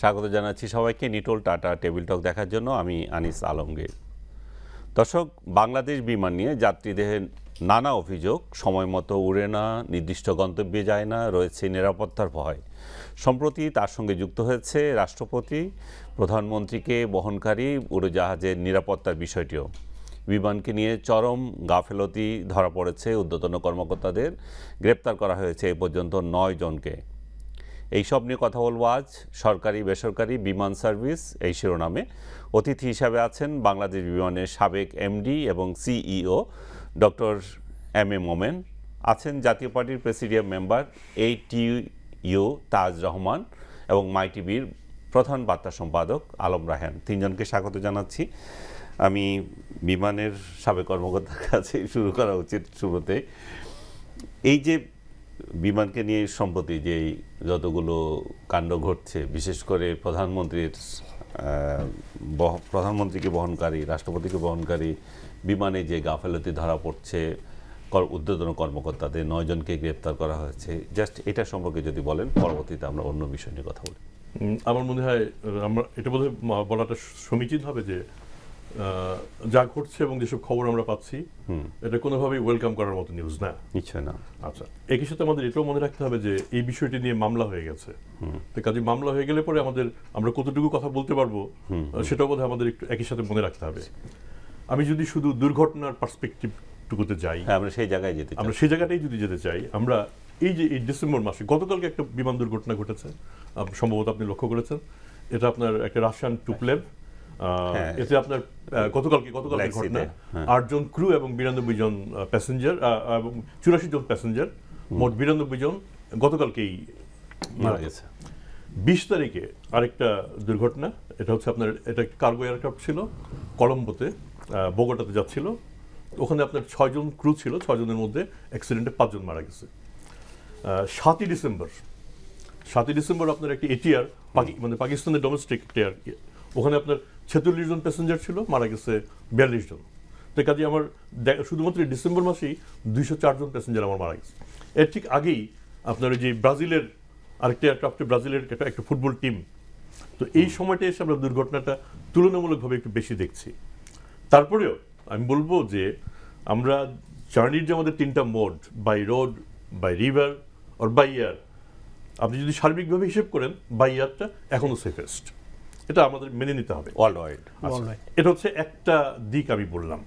স্বাগত জানাচ্ছি সবাইকে নিটোল টাটা টেবিল টক দেখার জন্য আমি আনিস আলমগীর দর্শক বাংলাদেশ বিমান নিয়ে যাত্রীদের নানা অভিযোগ সময় মতো উড়ে না নির্দিষ্ট গন্তব্যে যায় না রয়েছে নিরাপত্তার ভয় সম্প্রতি তার সঙ্গে যুক্ত হয়েছে রাষ্ট্রপতি প্রধানমন্ত্রীকে বহনকারী উড়োজাহাজের নিরাপত্তার বিষয়টিও বিমানকে নিয়ে চরম গাফেলতি ধরা পড়েছে উদ্যতন কর্মকর্তাদের গ্রেপ্তার করা হয়েছে এ পর্যন্ত নয় জনকে এইসব নিয়ে কথা বলবো আজ সরকারি বেসরকারি বিমান সার্ভিস এই শিরোনামে অতিথি হিসাবে আছেন বাংলাদেশ বিমানের সাবেক এমডি এবং CEO doctor M A Momen আছেন জাতীয় পার্টির presidium member A T U Taj Rahman এবং মাইটিভির প্রধান বার্তা সম্পাদক আলম রাহেন তিনজনকে স্বাগত জানাচ্ছি আমি বিমানের সাবেক কর্মকর্তার কাছে শুরু করা উচিত শুরুতে এই যে বিমানকে নিয়ে সম্প্রতি যে যতগুলো কাণ্ড ঘটছে বিশেষ করে প্রধানমন্ত্রীর প্রধানমন্ত্রীকে বহনকারী রাষ্ট্রপতিকে বহনকারী বিমানে যে গাফেলতি ধরা পড়ছে উদ্বোধন কর্মকর্তাদের নয়জনকে গ্রেপ্তার করা হয়েছে জাস্ট এটা সম্পর্কে যদি বলেন পরবর্তীতে আমরা অন্য বিষয় নিয়ে কথা বলি আমার মনে হয় আমরা এটা বোধহয় বলাটা সমীচীন হবে যে যা ঘটছে এবং যেসব খবর আমরা পাচ্ছি এটা কোনোভাবেই ওয়েলকাম করার মতো নিউজ না নিশ্চয় না আচ্ছা একই সাথে আমাদের এটাও মনে রাখতে হবে যে এই বিষয়টি নিয়ে মামলা হয়ে গেছে তো কাজে মামলা হয়ে গেলে পরে আমাদের আমরা কতটুকু কথা বলতে পারবো সেটাও বোধহয় আমাদের একটু একই সাথে মনে রাখতে হবে আমি যদি শুধু দুর্ঘটনার পার্সপেক্টিভ টুকুতে যাই হ্যাঁ, আমরা সেই জায়গায় যেতে আমরা সেই জায়গাটাই যদি যেতে চাই আমরা এই যে এই ডিসেম্বর মাসে গতকালকে একটা বিমান দুর্ঘটনা ঘটেছে সম্ভবত আপনি লক্ষ্য করেছেন এটা আপনার একটা রাশিয়ান টুপলেভ হ্যাঁ। এতে আপনার গতকালকে গতকালকে ঘটনা হ্যাঁ। জন ক্রু এবং বিরানব্বই জন প্যাসেঞ্জার এবং চুরাশি জন প্যাসেঞ্জার মোট বিরানব্বই জন গতকালকেই মারা গেছে বিশ তারিখে আরেকটা দুর্ঘটনা এটা হচ্ছে আপনার এটা কার্গো ছিল কলম্বোতে বোগোটাতে যাচ্ছিল ওখানে আপনার ছয়জন ক্রু ছিল ছয়জনের মধ্যে অ্যাক্সিডেন্টে পাঁচজন মারা গেছে সাতই ডিসেম্বর সাতই ডিসেম্বর আপনার একটি এটিআর মানে পাকিস্তানের ডোমেস্টিক টেয়ার ওখানে আপনার ছেচল্লিশ জন প্যাসেঞ্জার ছিল মারা গেছে বিয়াল্লিশ জন তো কাজে আমার শুধুমাত্র ডিসেম্বর মাসেই দুইশো চারজন প্যাসেঞ্জার আমার মারা গেছে এর ঠিক আগেই আপনার ওই যে ব্রাজিলের আরেকটা এয়ারক্রাফটে ব্রাজিলের একটা একটা ফুটবল টিম তো এই সময়টা এসে আমরা দুর্ঘটনাটা তুলনামূলকভাবে একটু বেশি দেখছি তারপরেও আমি বলবো যে আমরা জার্নির যে আমাদের তিনটা mode by road by river আর বাই এয়ার আপনি যদি সার্বিকভাবে হিসেব করেন বাই এয়ারটা এখনও সেফেস্ট এটা আমাদের মেনে নিতে হবে ওয়ার্ল্ড আচ্ছা, এটা হচ্ছে একটা দিক আমি বললাম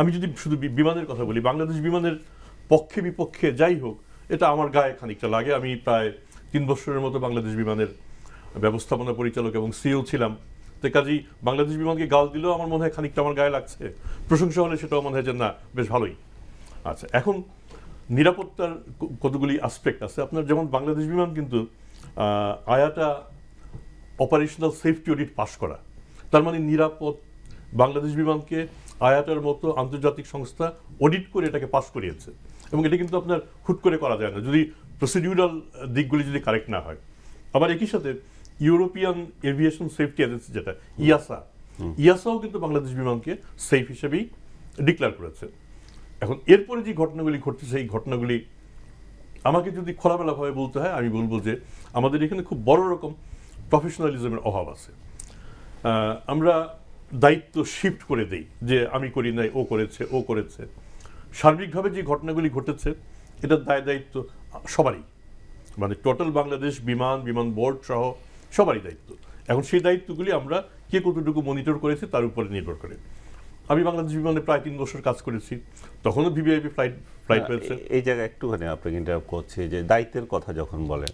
আমি যদি শুধু বিমানের কথা বলি বাংলাদেশ বিমানের পক্ষে বিপক্ষে যাই হোক এটা আমার গায়ে খানিকটা লাগে আমি প্রায় তিন বছরের মতো বাংলাদেশ বিমানের ব্যবস্থাপনা পরিচালক এবং সিও ছিলাম তো কাজেই বাংলাদেশ বিমানকে গাল দিলেও আমার মনে হয় খানিকটা আমার গায়ে লাগছে প্রশংসা হলে সেটাও মনে হয় যে না বেশ ভালোই আচ্ছা এখন নিরাপত্তার কতগুলি আসপেক্ট আছে আপনার যেমন বাংলাদেশ বিমান কিন্তু IATA operational safety audit pass করা তার মানে নিরাপদ বাংলাদেশ বিমানকে আয়াতের মতো আন্তর্জাতিক সংস্থা অডিট করে এটাকে পাশ করিয়েছে এবং এটা কিন্তু আপনার হুট করে করা যায় না যদি প্রসিডিউরাল দিকগুলি যদি কারেক্ট না হয় আবার একই সাথে ইউরোপিয়ান এভিয়েশন সেফটি এজেন্সি যেটা ইয়াসা ইয়াসাও কিন্তু বাংলাদেশ বিমানকে সেফ হিসেবেই ডিক্লেয়ার করেছে এখন এরপরে যে ঘটনাগুলি ঘটছে সেই ঘটনাগুলি আমাকে যদি খোলামেলাভাবে বলতে হয় আমি বলবো যে আমাদের এখানে খুব বড় রকম প্রফেশনালিজমের অভাব আছে আমরা দায়িত্ব শিফট করে দেই যে আমি করি নাই ও করেছে ও করেছে সার্বিকভাবে যে ঘটনাগুলি ঘটেছে এটার দায় দায়িত্ব সবারই মানে টোটাল বাংলাদেশ বিমান বিমান বোর্ড সহ সবারই দায়িত্ব এখন সেই দায়িত্বগুলি আমরা কে কতটুকু মনিটর করেছি তার উপরে নির্ভর করে আমি বাংলাদেশ বিমানে প্রায় তিন বছর কাজ করেছি তখনও ভিভিআইপি ফ্লাইট ফ্লাইট হয়েছে এই জায়গায় একটুখানি আপনাকে ইন্টারাপ্ট করছি যে দায়িত্বের কথা যখন বলেন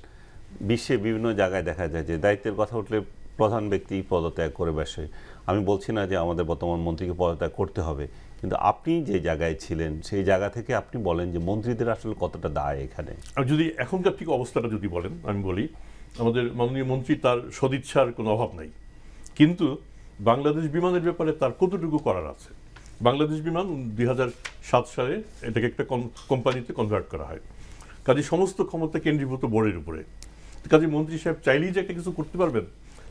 বিশ্বে বিভিন্ন জায়গায় দেখা যায় যে দায়িত্বের কথা উঠলে প্রধান ব্যক্তি পদত্যাগ করে বসে আমি বলছি না যে আমাদের বর্তমান মন্ত্রীকে পদত্যাগ করতে হবে কিন্তু আপনি যে জায়গায় ছিলেন সেই জায়গা থেকে আপনি বলেন যে মন্ত্রীদের আসলে কতটা দায় এখানে আর যদি এখনকার ঠিক অবস্থাটা যদি বলেন আমি বলি আমাদের মাননীয় মন্ত্রী তার সদিচ্ছার কোনো অভাব নাই কিন্তু বাংলাদেশ বিমানের ব্যাপারে তার কতটুকু করার আছে বাংলাদেশ বিমান দুই সালে এটাকে একটা কোম্পানিতে কনভার্ট করা হয় কাজে সমস্ত ক্ষমতা কেন্দ্রীভূত বোর্ডের উপরে কাজে মন্ত্রী সাহেব চাইলেই যে একটা কিছু করতে পারবেন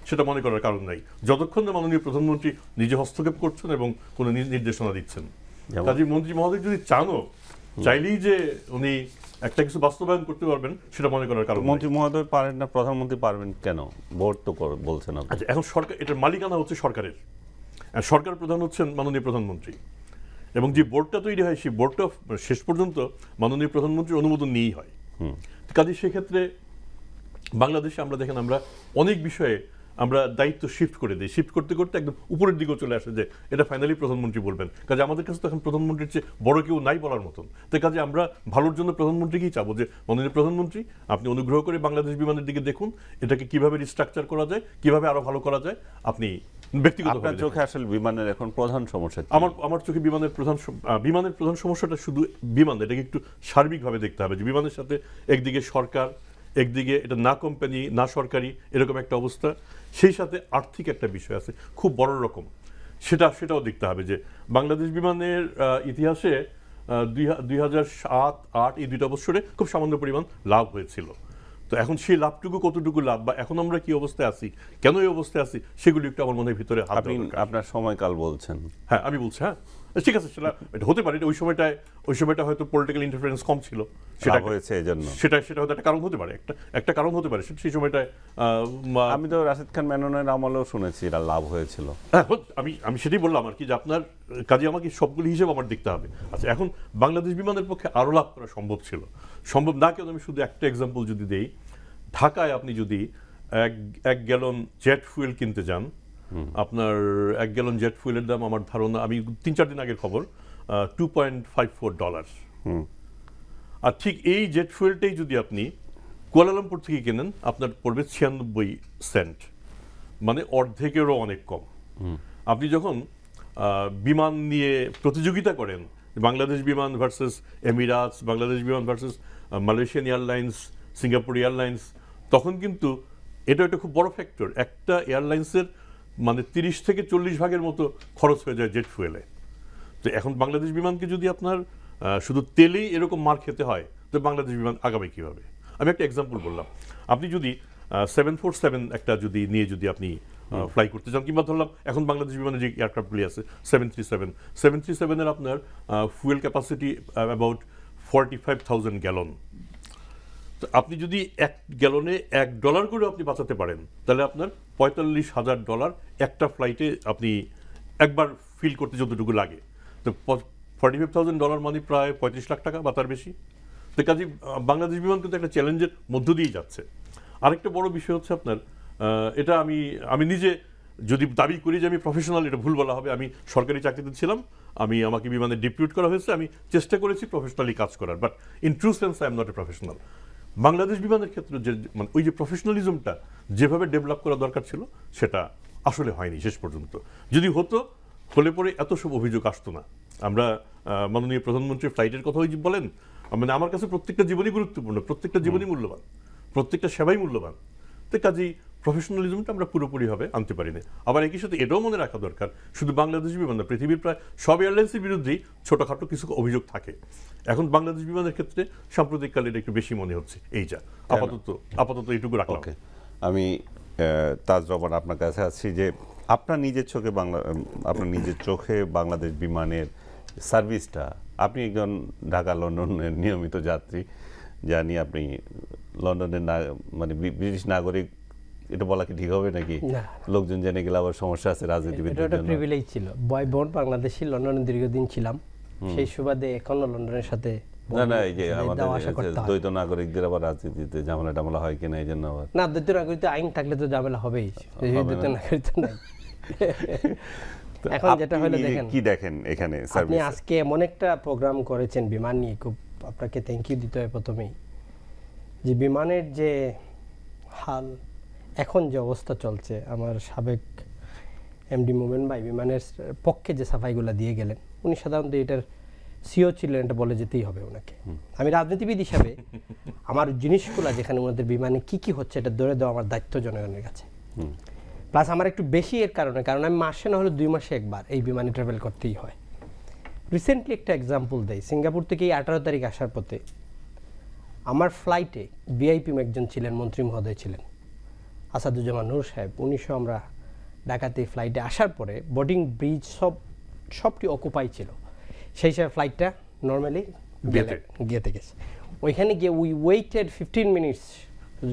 সেটা মনে করার কারণ নাই যতক্ষণ না মাননীয় প্রধানমন্ত্রী নিজে হস্তক্ষেপ করছেন এবং কোনো নির্দেশনা দিচ্ছেন কাজে মন্ত্রী মহোদয় যদি চানও চাইলেই যে উনি একটা কিছু বাস্তবায়ন করতে পারবেন সেটা মনে করার কারণ মন্ত্রী মহোদয় পারেন না প্রধানমন্ত্রী পারবেন কেন ভোট তো বলছেন আচ্ছা এখন সরকার এটার মালিকানা হচ্ছে সরকারের সরকার প্রধান হচ্ছেন মাননীয় প্রধানমন্ত্রী এবং যে বোর্ডটা তৈরি হয় সেই বোর্ডটা শেষ পর্যন্ত মাননীয় প্রধানমন্ত্রীর অনুমোদন নিয়েই হয় কাজে সেক্ষেত্রে বাংলাদেশে আমরা দেখেন আমরা অনেক বিষয়ে আমরা দায়িত্ব শিফট করে দিই শিফট করতে করতে একদম উপরের দিকেও চলে আসে যে এটা ফাইনালি প্রধানমন্ত্রী বলবেন কাজে আমাদের কাছে তো এখন প্রধানমন্ত্রীর চেয়ে বড় কেউ নাই বলার মতন তো কাজে আমরা ভালোর জন্য প্রধানমন্ত্রীকেই চাবো যে মাননীয় প্রধানমন্ত্রী আপনি অনুগ্রহ করে বাংলাদেশ বিমানের দিকে দেখুন এটাকে কিভাবে রিস্ট্রাকচার করা যায় কিভাবে আরও ভালো করা যায় আপনি ব্যক্তিগত চোখে আসলে বিমানের এখন প্রধান সমস্যা আমার আমার চোখে বিমানের প্রধান বিমানের প্রধান সমস্যাটা শুধু বিমান এটাকে একটু সার্বিকভাবে দেখতে হবে যে বিমানের সাথে একদিকে সরকার একদিকে এটা না কোম্পানি না সরকারি এরকম একটা অবস্থা সেই সাথে আর্থিক একটা বিষয় আছে খুব বড় রকম সেটা সেটাও দেখতে হবে যে বাংলাদেশ বিমানের ইতিহাসে দুই হাজার সাত আট এই দুইটা বছরে খুব সামান্য পরিমাণ লাভ হয়েছিল তো এখন সেই লাভটুকু কতটুকু লাভ বা এখন আমরা কি অবস্থায় আছি কেন এই অবস্থায় আছি সেগুলি একটু আমার মনে ভিতরে আপনার সময়কাল বলছেন হ্যাঁ আমি বলছি হ্যাঁ আচ্ছা, ঠিক আছে সেটা এটা হতে পারে ওই সময়টায় ওই সময়টা হয়তো পলিটিক্যাল ইন্টারফারেন্স কম ছিল সেটা হয়েছে জন্য সেটা সেটা হয়তো একটা কারণ হতে পারে একটা একটা কারণ হতে পারে সেই সময়টায় আমি তো রাশেদ খান মেননের আমলেও শুনেছি এটা লাভ হয়েছিল হ্যাঁ, হ্যাঁ আমি আমি সেটাই বললাম আর কি যে আপনার কাজে আমাকে সবগুলি হিসেব আমার দেখতে হবে আচ্ছা এখন বাংলাদেশ বিমানের পক্ষে আরও লাভ করা সম্ভব ছিল সম্ভব না কেন আমি শুধু একটা এক্সাম্পল যদি দেই ঢাকায় আপনি যদি এক এক গ্যালন জেট ফুয়েল কিনতে যান আপনার এক গ্যালন জেট ফুয়েলের দাম আমার ধারণা আমি তিন চার দিন আগের খবর two point five four dollar আর ঠিক এই জেট ফুয়েলটাই যদি আপনি কুয়ালালামপুর থেকে কেনেন আপনার পড়বে ছিয়ানব্বই সেন্ট মানে অর্ধেকেরও অনেক কম আপনি যখন বিমান নিয়ে প্রতিযোগিতা করেন Bangladesh Biman versus Emirates Bangladesh Biman versus Malaysian airlines Singapore airlines তখন কিন্তু এটা একটা খুব বড় ফ্যাক্টর একটা এয়ারলাইন্সের মানে তিরিশ থেকে চল্লিশ ভাগের মতো খরচ হয়ে যায় জেট ফুয়েলে তো এখন বাংলাদেশ বিমানকে যদি আপনার শুধু তেলেই এরকম মার খেতে হয় তো বাংলাদেশ বিমান আগাবে কীভাবে আমি একটা এক্সাম্পল বললাম আপনি যদি সেভেন ফোর সেভেন একটা যদি নিয়ে যদি আপনি ফ্লাই করতে চান কিংবা ধরলাম এখন বাংলাদেশ বিমানে যে এয়ারক্রাফ্টগুলি আছে seven three seven seven three সেভেনের আপনার fuel capacity about forty five thousand gallon আপনি যদি এক গ্যালনে এক ডলার করে আপনি বাঁচাতে পারেন তাহলে আপনার পঁয়তাল্লিশ হাজার ডলার একটা ফ্লাইটে আপনি একবার ফিল করতে যতটুকু লাগে তো ফর্টি ফাইভ থাউজেন্ড ডলার মানে প্রায় পঁয়ত্রিশ লাখ টাকা বা তার বেশি তো কাজে বাংলাদেশ বিমান কিন্তু একটা চ্যালেঞ্জের মধ্য দিয়েই যাচ্ছে আরেকটা বড় বিষয় হচ্ছে আপনার এটা আমি আমি নিজে যদি দাবি করি যে আমি প্রফেশনাল এটা ভুল বলা হবে আমি সরকারি চাকরিতে ছিলাম আমি আমাকে বিমানে ডিপিউট করা হয়েছে আমি চেষ্টা করেছি প্রফেশনালি কাজ করার but in true sense I am not a professional Bangladesh বিমানের ক্ষেত্রে যে মানে ওই যে প্রফেশনালিজমটা যেভাবে ডেভেলপ করা দরকার ছিল সেটা আসলে হয়নি শেষ পর্যন্ত যদি হতো হলে পরে এত সব অভিযোগ আসতো না আমরা মাননীয় প্রধানমন্ত্রীর ফ্লাইটের কথা ওই বলেন মানে আমার কাছে প্রত্যেকটা জীবনই গুরুত্বপূর্ণ প্রত্যেকটা জীবনই মূল্যবান প্রত্যেকটা সেবাই মূল্যবান তো কাজেই প্রফেশনালিজমটা আমরা পুরোপুরিভাবে আনতে পারি না আবার একই সাথে এটাও মনে রাখা দরকার শুধু বাংলাদেশ বিমান পৃথিবীর প্রায় সব এয়ারলাইন্সের বিরুদ্ধেই ছোটোখাটো কিছু অভিযোগ থাকে এখন বাংলাদেশ বিমানের ক্ষেত্রে সাম্প্রতিককালে এটা একটু বেশি মনে হচ্ছে এই যা আপাতত আপাতত এটুকু রাখলাম আমি তাজ রবান আপনার কাছে আছি যে আপনার নিজের চোখে বাংলা আপনার নিজের চোখে বাংলাদেশ বিমানের সার্ভিসটা আপনি একজন ঢাকা লন্ডনের নিয়মিত যাত্রী জানি আপনি লন্ডনের মানে ব্রিটিশ নাগরিক এটা বলা কি ঠিক হবে নাকি লোকজন জেনে গেলে আবার সমস্যা আছে রাজনীতিবিদদের জন্য এটা প্রিভিলেজ ছিল বয় বোন বাংলাদেশী লন্ডনে দীর্ঘদিন ছিলাম সেই সুবাদে এখনো লন্ডনের সাথে না না এই যে আমাদের দ্বৈত নাগরিকদের আবার রাজনীতিতে ঝামেলা টামেলা হয় কিনা এই জন্য আবার না দ্বৈত নাগরিক আইন থাকলে তো ঝামেলা হবেই দ্বৈত নাগরিক তো নাই এখন যেটা হলো দেখেন কি দেখেন এখানে আপনি আজকে এমন একটা প্রোগ্রাম করেছেন বিমান নিয়ে খুব আপনাকে থ্যাংক ইউ দিতে হয় প্রথমেই যে বিমানের যে হাল এখন যে অবস্থা চলছে আমার সাবেক এমডি মোমেন ভাই বিমানের পক্ষে যে সাফাইগুলো দিয়ে গেলেন উনি সাধারণত এটার সিও e ছিলেন এটা বলে যেতেই হবে ওনাকে আমি রাজনীতিবিদ হিসাবে আমার জিনিসগুলো যেখানে ওনাদের বিমানে কি কি হচ্ছে এটা ধরে দেওয়া আমার দায়িত্ব জনগণের কাছে প্লাস আমার একটু বেশি এর কারণে কারণ আমি মাসে না হলে দুই মাসে একবার এই বিমানে ট্রাভেল করতেই হয় রিসেন্টলি একটা এক্সাম্পল দেয় সিঙ্গাপুর থেকে এই আঠারো তারিখ আসার পথে আমার ফ্লাইটে বিআইপি একজন ছিলেন মন্ত্রী মহোদয় ছিলেন আসাদুজ্জামান নূর সাহেব উনিশশো আমরা ডাকাতে ফ্লাইটে আসার পরে বোর্ডিং ব্রিজ সব সবটি অকুপাই ছিল সেই হিসাবে ফ্লাইটটা নর্মালি গেতে গেছে ওইখানে গিয়ে উই ওয়েটেড ফিফটিন মিনিটস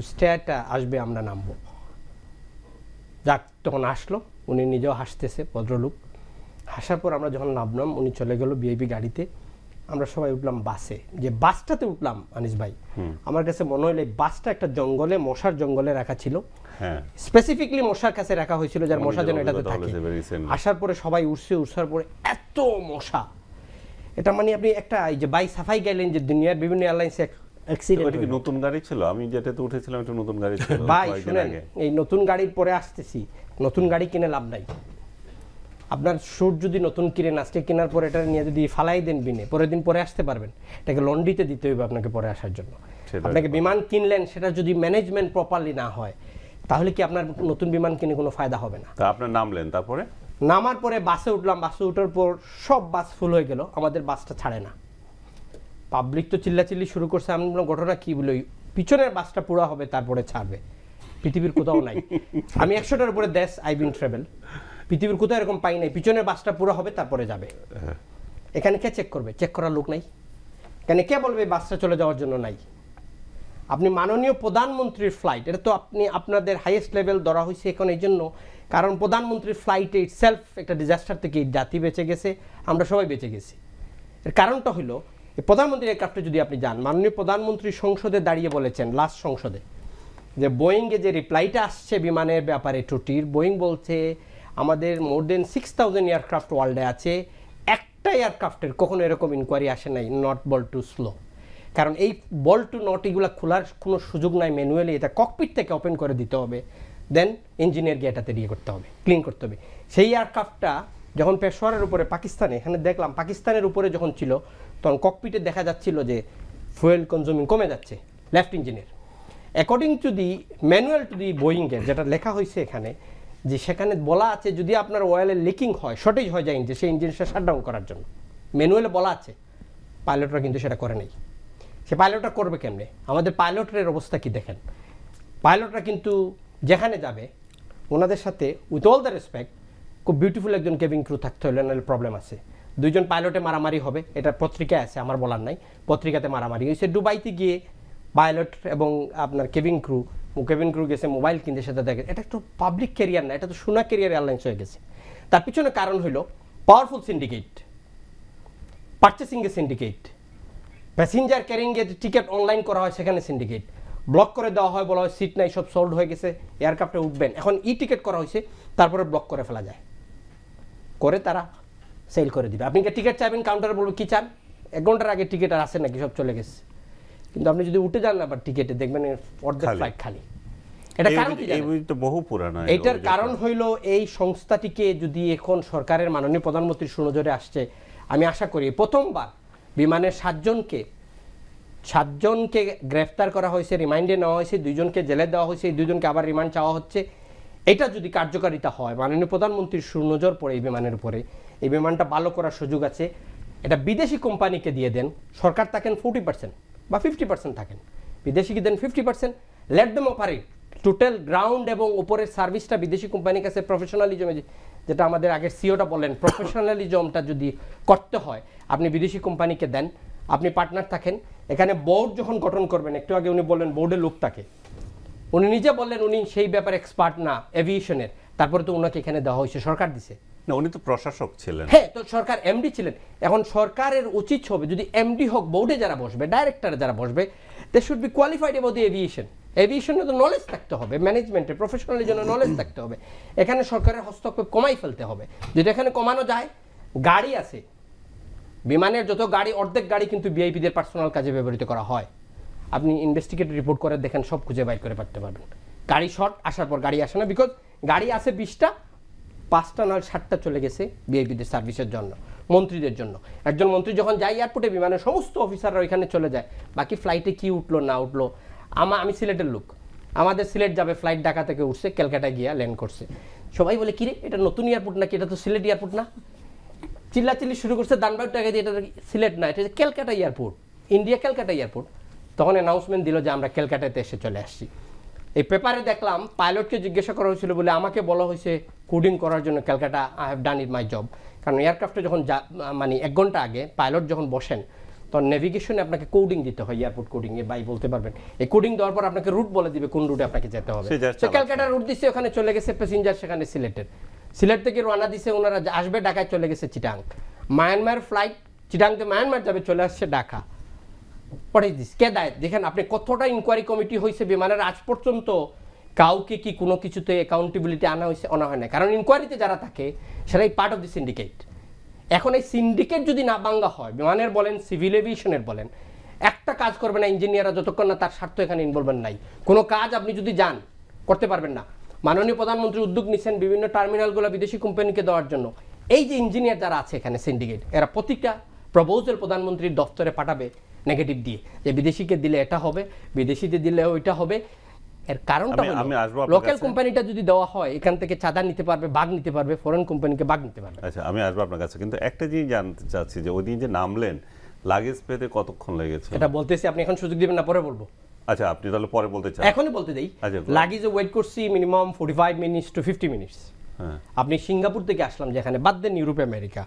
স্টেয়ারটা আসবে আমরা নামবো যাক তখন আসলো উনি নিজেও হাসতেছে ভদ্রলোক হাসার পর আমরা যখন নামলাম উনি চলে গেল বিআইপি গাড়িতে আমরা সবাই উঠলাম বাসে যে বাসটাতে উঠলাম আনিস ভাই আমার কাছে মনে হলো বাসটা একটা জঙ্গলে মশার জঙ্গলে রাখা ছিল স্পেসিফিকলি হ্যাঁ। মশার কাছে রাখা হয়েছিল যার মশা যেন এটাতে থাকে আসার পরে সবাই উঠছে উঠসার পরে এত মশা এটা মানে আপনি একটা এই যে বাই সাফাই গেলেন যে দুনিয়ার বিভিন্ন এয়ারলাইন্সে অ্যাক্সিডেন্ট কি নতুন গাড়ি ছিল আমি যেটাতে উঠেছিলাম একটা নতুন গাড়ি ছিল ভাই শুনেন এই নতুন গাড়ির পরে আসতেছি নতুন গাড়ি কিনে লাভ নাই আপনার শুট যদি নতুন কিনেন আজকে কেনার পরে এটা নিয়ে যদি ফালাই দেন বিনে পরের দিন পরে আসতে পারবেন এটাকে লন্ডিতে দিতে হইবে আপনাকে পরে আসার জন্য আপনাকে বিমান কিনলেন সেটা যদি ম্যানেজমেন্ট প্রপারলি না হয় তাহলে কি আপনার নতুন বিমান কিনে কোনো ফায়দা হবে না আপনার নামলেন তারপরে নামার পরে বাসে উঠলাম বাসে উঠার পর সব বাস ফুল হয়ে গেল আমাদের বাসটা ছাড়ে না পাবলিক তো চিল্লাচিল্লি শুরু করছে আমি বললাম ঘটনা কি বলি পিছনের বাসটা পুরা হবে তারপরে ছাড়বে পৃথিবীর কোথাও নাই আমি একশোটার উপরে দেশ আই বিন ট্রাভেল পৃথিবীর কোথাও এরকম পাই নাই পিছনের বাসটা পুরো হবে তারপরে যাবে হ্যাঁ। এখানে কে চেক করবে চেক করার লোক নাই এখানে কে বলবে বাসটা চলে যাওয়ার জন্য নাই আপনি মাননীয় প্রধানমন্ত্রীর ফ্লাইট এটা তো আপনি আপনাদের হাইয়েস্ট লেভেল ধরা হয়েছে এখন এই জন্য কারণ প্রধানমন্ত্রীর ফ্লাইটে ইট সেলফ একটা ডিজাস্টার থেকে জাতি বেঁচে গেছে আমরা সবাই বেঁচে গেছি এর কারণটা হলো প্রধানমন্ত্রীর এয়ারক্রাফটে যদি আপনি যান মাননীয় প্রধানমন্ত্রী সংসদে দাঁড়িয়ে বলেছেন লাস্ট সংসদে যে বোয়িংয়ে যে রিপ্লাইটা আসছে বিমানের ব্যাপারে ত্রুটির বোয়িং বলছে আমাদের more than six thousand aircraft ওয়ার্ল্ডে আছে একটা এয়ারক্রাফটের কখনো এরকম ইনকোয়ারি আসে নাই নট বল টু স্লো কারণ এই বল টু নট এগুলো খোলার কোনো সুযোগ নাই ম্যানুয়ালি এটা ককপিট থেকে ওপেন করে দিতে হবে দেন ইঞ্জিনিয়ারকে এটাতে ইয়ে করতে হবে ক্লিন করতে হবে সেই এয়ারক্রাফটটা যখন পেশোয়ারের উপরে পাকিস্তানে এখানে দেখলাম পাকিস্তানের উপরে যখন ছিল তখন ককপিটে দেখা যাচ্ছিল যে ফুয়েল কনজুমিং কমে যাচ্ছে লেফট ইঞ্জিনের according to the manual to the বোয়িংয়ের যেটা লেখা হয়েছে এখানে যে সেখানে বলা আছে যদি আপনার অয়েলে লিকিং হয় শর্টেজ হয়ে যায় ইঞ্জিন সেই ইঞ্জিনটা শাটডাউন করার জন্য ম্যানুয়ালে বলা আছে পাইলটরা কিন্তু সেটা করে নাই সে পাইলটরা করবে কেমনে আমাদের পাইলটের অবস্থা কি দেখেন পাইলটরা কিন্তু যেখানে যাবে ওনাদের সাথে উইথ অল দ্য রেসপেক্ট খুব বিউটিফুল একজন কেবিং ক্রু থাকতে হলে নাহলে প্রবলেম আছে দুইজন পাইলটে মারামারি হবে এটা পত্রিকায় আছে আমার বলার নাই পত্রিকাতে মারামারি হয়েছে ডুবাইতে গিয়ে পাইলট এবং আপনার কেবিং ক্রু কেভিন ক্রু গেছে মোবাইল কিনতে সেটা দেখে এটা একটু পাবলিক কেরিয়ার না এটা তো সোনা কেরিয়ার এয়ারলাইন্স হয়ে গেছে তার পিছনে কারণ হইল পাওয়ারফুল সিন্ডিকেট পার্চেসিং এ সিন্ডিকেট প্যাসেঞ্জার ক্যারিংয়ে যে টিকিট অনলাইন করা হয় সেখানে সিন্ডিকেট ব্লক করে দেওয়া হয় বলা হয় সিট নাই সব সোল্ড হয়ে গেছে এয়ারক্রাফ্টে উঠবেন এখন ই টিকিট করা হয়েছে তারপরে ব্লক করে ফেলা যায় করে তারা সেল করে দিবে আপনি টিকিট চাইবেন কাউন্টারে বলবে কী চান এক ঘন্টার আগে টিকিট আর আসে নাকি সব চলে গেছে কিন্তু আপনি যদি উঠে যান আবার টিকেটে দেখবেন অর্ধেক ফ্লাইট খালি এটা কারণ তো বহু পুরানো এটার কারণ হইলো এই সংস্থাটিকে যদি এখন সরকারের মাননীয় প্রধানমন্ত্রীর সুনজরে আসছে আমি আশা করি প্রথমবার বিমানের সাতজনকে সাতজনকে গ্রেফতার করা হয়েছে রিমাইন্ডে নেওয়া হয়েছে দুইজনকে জেলে দেওয়া হয়েছে দুইজনকে আবার রিমান্ড চাওয়া হচ্ছে এটা যদি কার্যকারিতা হয় মাননীয় প্রধানমন্ত্রীর সুনজর পড়ে এই বিমানের উপরে এই বিমানটা ভালো করার সুযোগ আছে এটা বিদেশি কোম্পানিকে দিয়ে দেন সরকার থাকেন ফোর্টি পার্সেন্ট বা ফিফটি পার্সেন্ট থাকেন কি দেন fifty percent let them operate total ground এবং উপরের সার্ভিসটা বিদেশি কোম্পানির কাছে প্রফেশনালিজমে যেটা আমাদের আগের সিওটা বলেন প্রফেশনালিজমটা যদি করতে হয় আপনি বিদেশি কোম্পানিকে দেন আপনি পার্টনার থাকেন এখানে বোর্ড যখন গঠন করবেন একটু আগে উনি বললেন বোর্ডে লোক থাকে উনি নিজে বললেন উনি সেই ব্যাপারে এক্সপার্ট না এভিয়েশনের তারপরে তো ওনাকে এখানে দেওয়া হয়েছে সরকার দিছে না উনি তো প্রশাসক ছিলেন হ্যাঁ তো সরকার এমডি ছিলেন এখন সরকারের উচিত হবে যদি এমডি হোক বোর্ডে যারা বসবে ডাইরেক্টরে যারা বসবে they should be qualified about the aviation এভিয়েশনে তো নলেজ থাকতে হবে ম্যানেজমেন্টে প্রফেশনালের জন্য নলেজ থাকতে হবে এখানে সরকারের হস্তক্ষেপ কমাই ফেলতে হবে যদি এখানে কমানো যায় গাড়ি আছে বিমানের যত গাড়ি অর্ধেক গাড়ি কিন্তু বিআইপিদের পার্সোনাল কাজে ব্যবহৃত করা হয় আপনি ইনভেস্টিগেট রিপোর্ট করে দেখেন সব খুঁজে বাইর করে পারতে পারবেন গাড়ি শর্ট আসার পর গাড়ি আসে না বিকজ গাড়ি আছে বিশটা পাঁচটা নয় সাতটা চলে গেছে বিআইপিদের সার্ভিসের জন্য মন্ত্রীদের জন্য একজন মন্ত্রী যখন যায় এয়ারপোর্টে বিমানের সমস্ত অফিসাররা ওইখানে চলে যায় বাকি ফ্লাইটে কি উঠলো না উঠলো আমা আমি সিলেটের লোক আমাদের সিলেট যাবে ফ্লাইট ঢাকা থেকে উঠছে ক্যালকাটা গিয়া ল্যান্ড করছে সবাই বলে কিরে এটা নতুন এয়ারপোর্ট নাকি এটা তো সিলেট এয়ারপোর্ট না চিল্লাচিল্লি শুরু করছে দানবাগ টাকা দিয়ে এটা সিলেট না এটা Calcutta airport India Calcutta airport তখন অ্যানাউন্সমেন্ট দিল যে আমরা ক্যালকাটাতে এসে চলে আসছি এই পেপারে দেখলাম পাইলটকে জিজ্ঞাসা করা হয়েছিল বলে আমাকে বলা হয়েছে কোডিং করার জন্য Calcutta I have done it my job কারণ এয়ারক্রাফটে যখন যা মানে এক ঘন্টা আগে পাইলট যখন বসেন তখন নেভিগেশনে আপনাকে কোডিং দিতে হয় এয়ারপোর্ট কোডিং এ বাই বলতে পারবেন এই কোডিং দেওয়ার পর আপনাকে রুট বলে দিবে কোন রুটে আপনাকে যেতে হবে তো ক্যালকাটার রুট দিছে ওখানে চলে গেছে প্যাসেঞ্জার সেখানে সিলেটের সিলেট থেকে রওনা দিছে ওনারা আসবে ঢাকায় চলে গেছে চিটাং মায়ানমার ফ্লাইট চিটাং থেকে মায়ানমার যাবে চলে আসছে ঢাকা পরে দিস কে দায় দেখেন আপনি কতটা ইনকোয়ারি কমিটি হয়েছে বিমানের আজ পর্যন্ত কাউকে কি কোনো কিছুতে অ্যাকাউন্টেবিলিটি আনা হয়েছে আনা হয় না কারণ ইনকোয়ারিতে যারা থাকে সেটাই পার্ট অফ দি সিন্ডিকেট এখন এই সিন্ডিকেট যদি না বাঙ্গা হয় বিমানের বলেন সিভিল এভিয়েশনের বলেন একটা কাজ করবে না ইঞ্জিনিয়াররা যতক্ষণ না তার স্বার্থ এখানে ইনভলভমেন্ট নাই কোনো কাজ আপনি যদি যান করতে পারবেন না মাননীয় প্রধানমন্ত্রী উদ্যোগ নিচ্ছেন বিভিন্ন টার্মিনালগুলো বিদেশি কোম্পানিকে দেওয়ার জন্য এই যে ইঞ্জিনিয়ার যারা আছে এখানে সিন্ডিকেট এরা প্রতিটা প্রপোজাল প্রধানমন্ত্রীর দফতরে পাঠাবে নেগেটিভ দিয়ে যে বিদেশিকে দিলে এটা হবে বিদেশিতে দিলে ওইটা হবে এর কারণটা হলো লোকাল কোম্পানিটা যদি দেওয়া হয় এখান থেকে চাঁদা নিতে পারবে বাঘ নিতে পারবে ফরেন কোম্পানিকে বাঘ নিতে পারবে আচ্ছা আমি আসবো আপনার কাছে কিন্তু একটা জিনিস জানতে চাচ্ছি যে ওই যে নামলেন লাগেজ পেতে কতক্ষণ লেগেছে এটা বলতেছি আপনি এখন সুযোগ দিবেন না পরে বলবো আচ্ছা আপনি তাহলে পরে বলতে চান এখনই বলতে দেই আচ্ছা, লাগেজ ওয়েট করছি মিনিমাম 45 মিনিটস টু 50 মিনিটস আপনি সিঙ্গাপুর থেকে আসলাম যেখানে বাদ দেন ইউরোপ আমেরিকা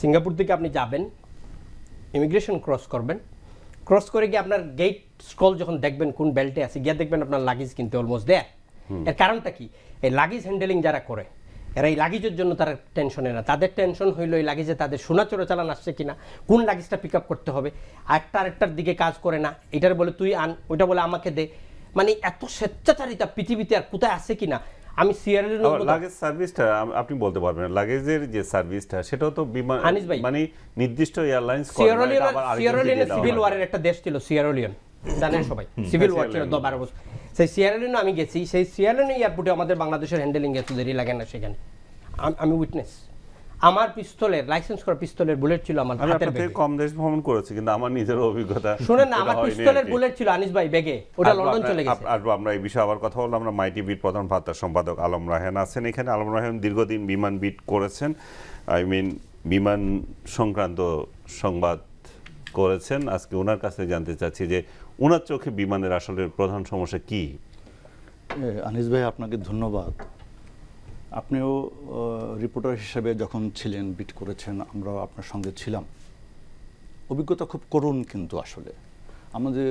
সিঙ্গাপুর থেকে আপনি যাবেন ইমিগ্রেশন ক্রস করবেন ক্রস করে গিয়ে আপনার গেট স্কল যখন দেখবেন কোন বেল্টে আছে গিয়ে দেখবেন আপনার লাগেজ কিন্তু অলমোস্ট দেয় এর কারণটা কি এই লাগেজ হ্যান্ডেলিং যারা করে এরা এই লাগেজের জন্য তারা টেনশনে না তাদের টেনশন হইলো এই লাগেজে তাদের সোনা চালান আসছে কিনা কোন লাগেজটা পিক আপ করতে হবে আরেকটা আরেকটার দিকে কাজ করে না এটার বলে তুই আন ওইটা বলে আমাকে দে মানে এত স্বেচ্ছাচারিতা পৃথিবীতে আর কোথায় আছে কিনা আমি সিআরএল লাগেজ সার্ভিসটা আপনি বলতে পারবেন লাগেজের যে সার্ভিসটা সেটাও তো বিমান ভাই মানে নির্দিষ্ট এয়ারলাইন্স মানে সিআরএল এর সিভিল ওয়ারের একটা দেশ ছিল সিয়ারোলিয়ন জানেন সবাই সিভিল ওয়ার ছিল 12 বছর সেই এর আমি গেছি সেই এর এয়ারপোর্টে আমাদের বাংলাদেশের হ্যান্ডলিং এত দেরি লাগে না সেখানে আমি উইটনেস আমার পিস্তলের লাইসেন্স করা পিস্তলের বুলেট ছিল আমার আমি আপনার থেকে কম দেশ ভ্রমণ করেছি কিন্তু আমার নিজের অভিজ্ঞতা শুনেন না আমার পিস্তলের বুলেট ছিল আনিস ভাই ব্যাগে ওটা লন্ডন চলে গেছে আর আমরা এই বিষয়ে আবার কথা বললাম আমরা মাই টিভির প্রধান ভাতা সম্পাদক আলম রাহেন আছেন এখানে আলম রাহেন দীর্ঘদিন বিমান বিট করেছেন আই মিন বিমান সংক্রান্ত সংবাদ করেছেন আজকে ওনার কাছে জানতে চাচ্ছি যে ওনার চোখে বিমানের আসলে প্রধান সমস্যা কি আনিস ভাই আপনাকে ধন্যবাদ আপনিও রিপোর্টার হিসেবে যখন ছিলেন বিট করেছেন আমরাও আপনার সঙ্গে ছিলাম অভিজ্ঞতা খুব করুণ কিন্তু আসলে আমাদের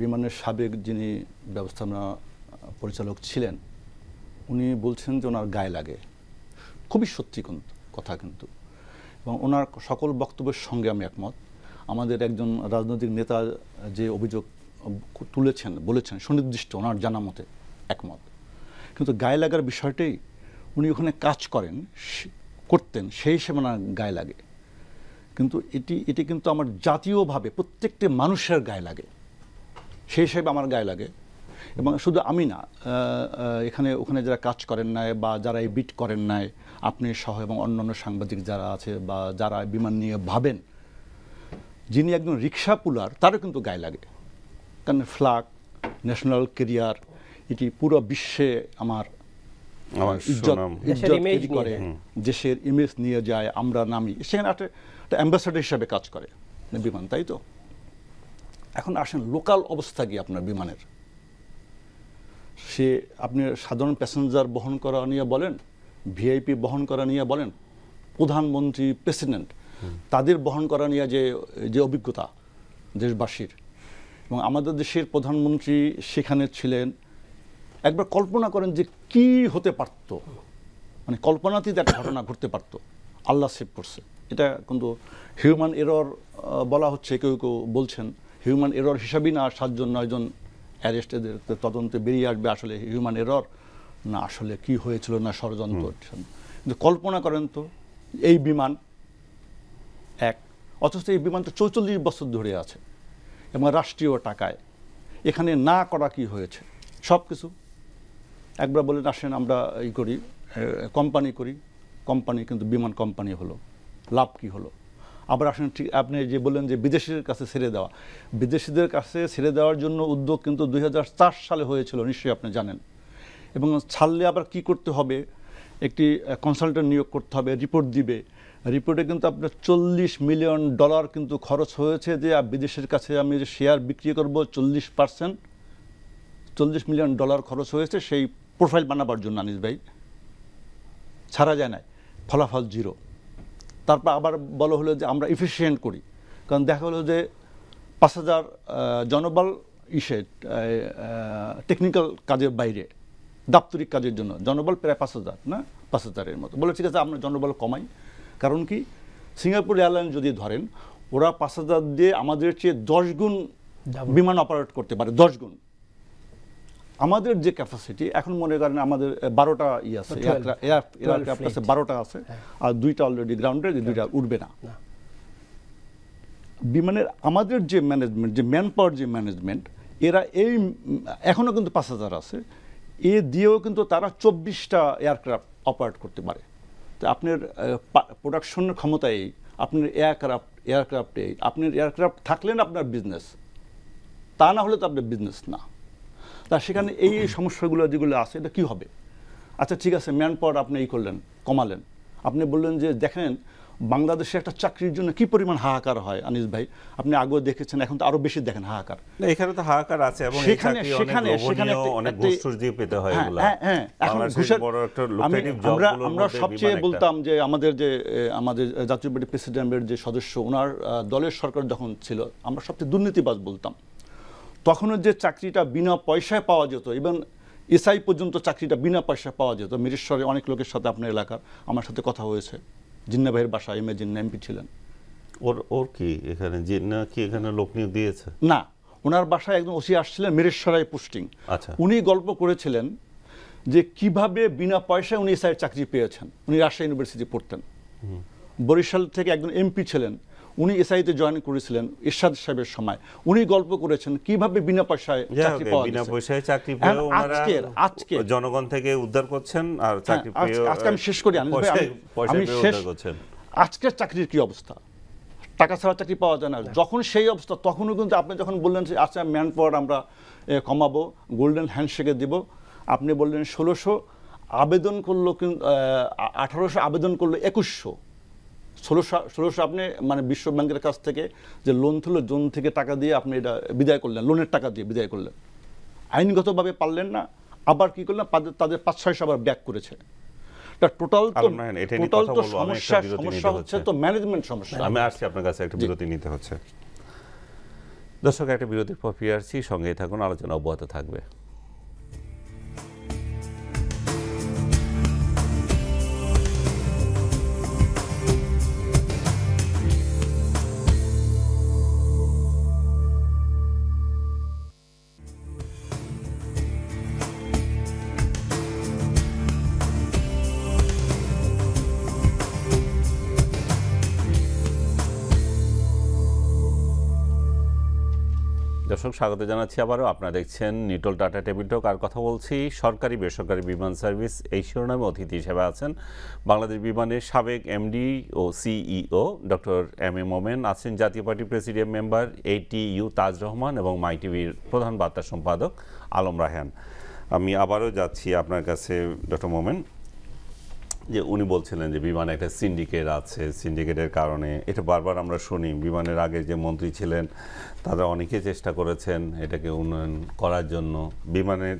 বিমানের সাবেক যিনি ব্যবস্থাপনা পরিচালক ছিলেন উনি বলছেন যে ওনার গায়ে লাগে খুবই সত্যি কথা কিন্তু এবং ওনার সকল বক্তব্যের সঙ্গে আমি একমত আমাদের একজন রাজনৈতিক নেতা যে অভিযোগ তুলেছেন বলেছেন সুনির্দিষ্ট ওনার জানা মতে একমত কিন্তু গায়ে লাগার বিষয়টাই উনি ওখানে কাজ করেন করতেন সেই হিসেবে আমার গায়ে লাগে কিন্তু এটি এটি কিন্তু আমার জাতীয়ভাবে প্রত্যেকটি মানুষের গায়ে লাগে সেই হিসেবে আমার গায়ে লাগে এবং শুধু আমি না এখানে ওখানে যারা কাজ করেন নাই বা যারা এই বিট করেন নাই আপনি সহ এবং অন্যান্য সাংবাদিক যারা আছে বা যারা বিমান নিয়ে ভাবেন যিনি একজন রিক্সা পুলার তারও কিন্তু গায়ে লাগে কারণ ফ্ল্যাগ ন্যাশনাল কেরিয়ার এটি পুরো বিশ্বে আমার দেশের ইমেজ নিয়ে যায় আমরা নামি সেখানে একটা অ্যাম্বাসাডার হিসাবে কাজ করে মানে বিমান তাই তো এখন আসেন লোকাল অবস্থা কি আপনার বিমানের সে আপনি সাধারণ প্যাসেঞ্জার বহন করা নিয়ে বলেন ভিআইপি বহন করা নিয়ে বলেন প্রধানমন্ত্রী প্রেসিডেন্ট তাদের বহন করা নিয়ে যে যে অভিজ্ঞতা দেশবাসীর এবং আমাদের দেশের প্রধানমন্ত্রী সেখানে ছিলেন একবার কল্পনা করেন যে কি হতে পারত মানে কল্পনাতীত একটা ঘটনা ঘটতে পারত আল্লাহ সেভ করছে এটা কিন্তু হিউম্যান এরর বলা হচ্ছে কেউ কেউ বলছেন হিউম্যান এরর হিসাবেই না সাতজন নয়জন অ্যারেস্টেদের তদন্তে বেরিয়ে আসবে আসলে হিউম্যান এরর না আসলে কি হয়েছিল না ষড়যন্ত্র কিন্তু কল্পনা করেন তো এই বিমান এক অথচ এই বিমানটা চৌচল্লিশ বছর ধরে আছে এবং রাষ্ট্রীয় টাকায় এখানে না করা কি হয়েছে সব কিছু একবার বলেন আসেন আমরা ই করি কোম্পানি করি কোম্পানি কিন্তু বিমান কোম্পানি হলো লাভ কি হলো আবার আসেন ঠিক আপনি যে বললেন যে বিদেশের কাছে ছেড়ে দেওয়া বিদেশিদের কাছে ছেড়ে দেওয়ার জন্য উদ্যোগ কিন্তু দুই সালে হয়েছিল নিশ্চয়ই আপনি জানেন এবং ছাড়লে আবার কি করতে হবে একটি কনসালটেন্ট নিয়োগ করতে হবে রিপোর্ট দিবে রিপোর্টে কিন্তু আপনার চল্লিশ মিলিয়ন ডলার কিন্তু খরচ হয়েছে যে বিদেশের কাছে আমি যে শেয়ার বিক্রি করব চল্লিশ পার্সেন্ট চল্লিশ মিলিয়ন ডলার খরচ হয়েছে সেই প্রোফাইল বানাবার জন্য আনিস ভাই ছাড়া যায় না ফলাফল জিরো তারপর আবার বলা হলো যে আমরা ইফিসিয়েন্ট করি কারণ দেখা হলো যে পাঁচ হাজার জনবল ইসে টেকনিক্যাল কাজের বাইরে দাপ্তরিক কাজের জন্য জনবল প্রায় পাঁচ হাজার না পাঁচ হাজারের মতো বলে ঠিক আছে আমরা জনবল কমাই কারণ কি সিঙ্গাপুর এয়ারলাইন যদি ধরেন ওরা পাঁচ হাজার দিয়ে আমাদের চেয়ে দশ গুণ বিমান অপারেট করতে পারে দশ গুণ আমাদের যে ক্যাপাসিটি এখন মনে করেন আমাদের বারোটা ই আছে এয়ারক্রাফট আছে বারোটা আছে হ্যাঁ। আর দুইটা অলরেডি গ্রাউন্ডে দুইটা উঠবে না বিমানের আমাদের যে ম্যানেজমেন্ট যে ম্যান পাওয়ার যে ম্যানেজমেন্ট এরা এই এখনও কিন্তু পাঁচ হাজার আছে এ দিয়েও কিন্তু তারা চব্বিশটা এয়ারক্রাফট অপারেট করতে পারে তো আপনার প্রোডাকশনের ক্ষমতায় আপনার এয়ারক্রাফট এয়ারক্রাফ্টে আপনার এয়ারক্রাফ্ট থাকলেন আপনার বিজনেস তা না হলে তো আপনার বিজনেস না তা সেখানে এই এই সমস্যাগুলো যেগুলো আছে এটা কি হবে আচ্ছা ঠিক আছে ম্যান পাওয়ার আপনি এই করলেন কমালেন আপনি বললেন যে দেখেন বাংলাদেশে একটা চাকরির জন্য কি পরিমাণ হাহাকার হয় আনিস ভাই আপনি আগেও দেখেছেন এখন তো আরো বেশি দেখেন হাহাকার এখানে তো হাহাকার আছে এবং সেখানে সেখানে সেখানে অনেক ঘুষ দিয়ে পেতে হয় হ্যাঁ, এগুলো হ্যাঁ হ্যাঁ এখন ঘুষের আমরা আমরা সবচেয়ে বলতাম যে আমাদের যে আমাদের জাতীয় পার্টি প্রেসিডেন্টের যে সদস্য ওনার দলের সরকার যখন ছিল আমরা সবচেয়ে দুর্নীতিবাজ বলতাম তখনও যে চাকরিটা বিনা পয়সায় পাওয়া যেত ইভেন এসআই পর্যন্ত চাকরিটা বিনা পয়সায় পাওয়া যেত মিরেশ্বরে অনেক লোকের সাথে আপনার এলাকার আমার সাথে কথা হয়েছে জিন্না ভাইয়ের বাসা এম এ জিন্না এমপি ছিলেন ওর ওর কি এখানে জিন্না কি এখানে লোক নিয়োগ দিয়েছে না ওনার বাসায় একদম ওসি আসছিলেন মিরেশ্বরাই পোস্টিং আচ্ছা উনি গল্প করেছিলেন যে কিভাবে বিনা পয়সায় উনি এসআইয়ের চাকরি পেয়েছেন উনি রাজশাহী ইউনিভার্সিটি পড়তেন বরিশাল থেকে একজন এমপি ছিলেন উনি এসআইতে জয়েন করেছিলেন ইরশাদ সাহেবের সময় উনি গল্প করেছেন কিভাবে বিনা পয়সায় চাকরি পাওয়া বিনা পয়সায় চাকরি হ্যাঁ, পেয়ে আজকে আজকে জনগণ থেকে উদ্ধার করছেন আর হ্যাঁ, চাকরি পেয়ে আজকে আমি শেষ করি আমি শেষ করছেন আজকে চাকরির কি অবস্থা টাকা ছাড়া চাকরি পাওয়া যায় না হ্যাঁ। যখন সেই অবস্থা তখনও কিন্তু আপনি যখন বললেন যে আচ্ছা ম্যান পাওয়ার আমরা কমাবো গোল্ডেন হ্যান্ডশেকে দেব আপনি বললেন ষোলোশো আবেদন করলো কিন্তু আঠারোশো আবেদন করলো একুশশো ষোলোশো ষোলোশো আপনি মানে বিশ্বব্যাংকের কাছ থেকে যে লোন থুলো জোন থেকে টাকা দিয়ে আপনি এটা বিদায় করলেন লোনের টাকা দিয়ে বিদায় করলেন আইনগতভাবে পারলেন না আবার কি করলেন তাদের পাঁচ ছয়শ আবার ব্যাক করেছে দর্শক একটা বিরতির পর ফিরে আসছি সঙ্গে থাকুন আলোচনা অব্যাহত থাকবে দর্শক স্বাগত জানাচ্ছি আবারও আপনারা দেখছেন নিটল টাটা টেবিল টক আর কথা বলছি সরকারি বেসরকারি বিমান সার্ভিস এই শিরোনামে অতিথি হিসেবে আছেন বাংলাদেশ বিমানের সাবেক এমডি ও CEO doctor M A Momen আছেন Jatiya party presidium member A T U Taj Rahman এবং মাই টিভির প্রধান বার্তা সম্পাদক আলম রাহান আমি আবারও যাচ্ছি আপনার কাছে ডক্টর মোমেন যে উনি বলছিলেন যে বিমানে একটা সিন্ডিকেট আছে সিন্ডিকেটের কারণে এটা বারবার আমরা শুনি বিমানের আগে যে মন্ত্রী ছিলেন তারা অনেকে চেষ্টা করেছেন এটাকে উন্নয়ন করার জন্য বিমানের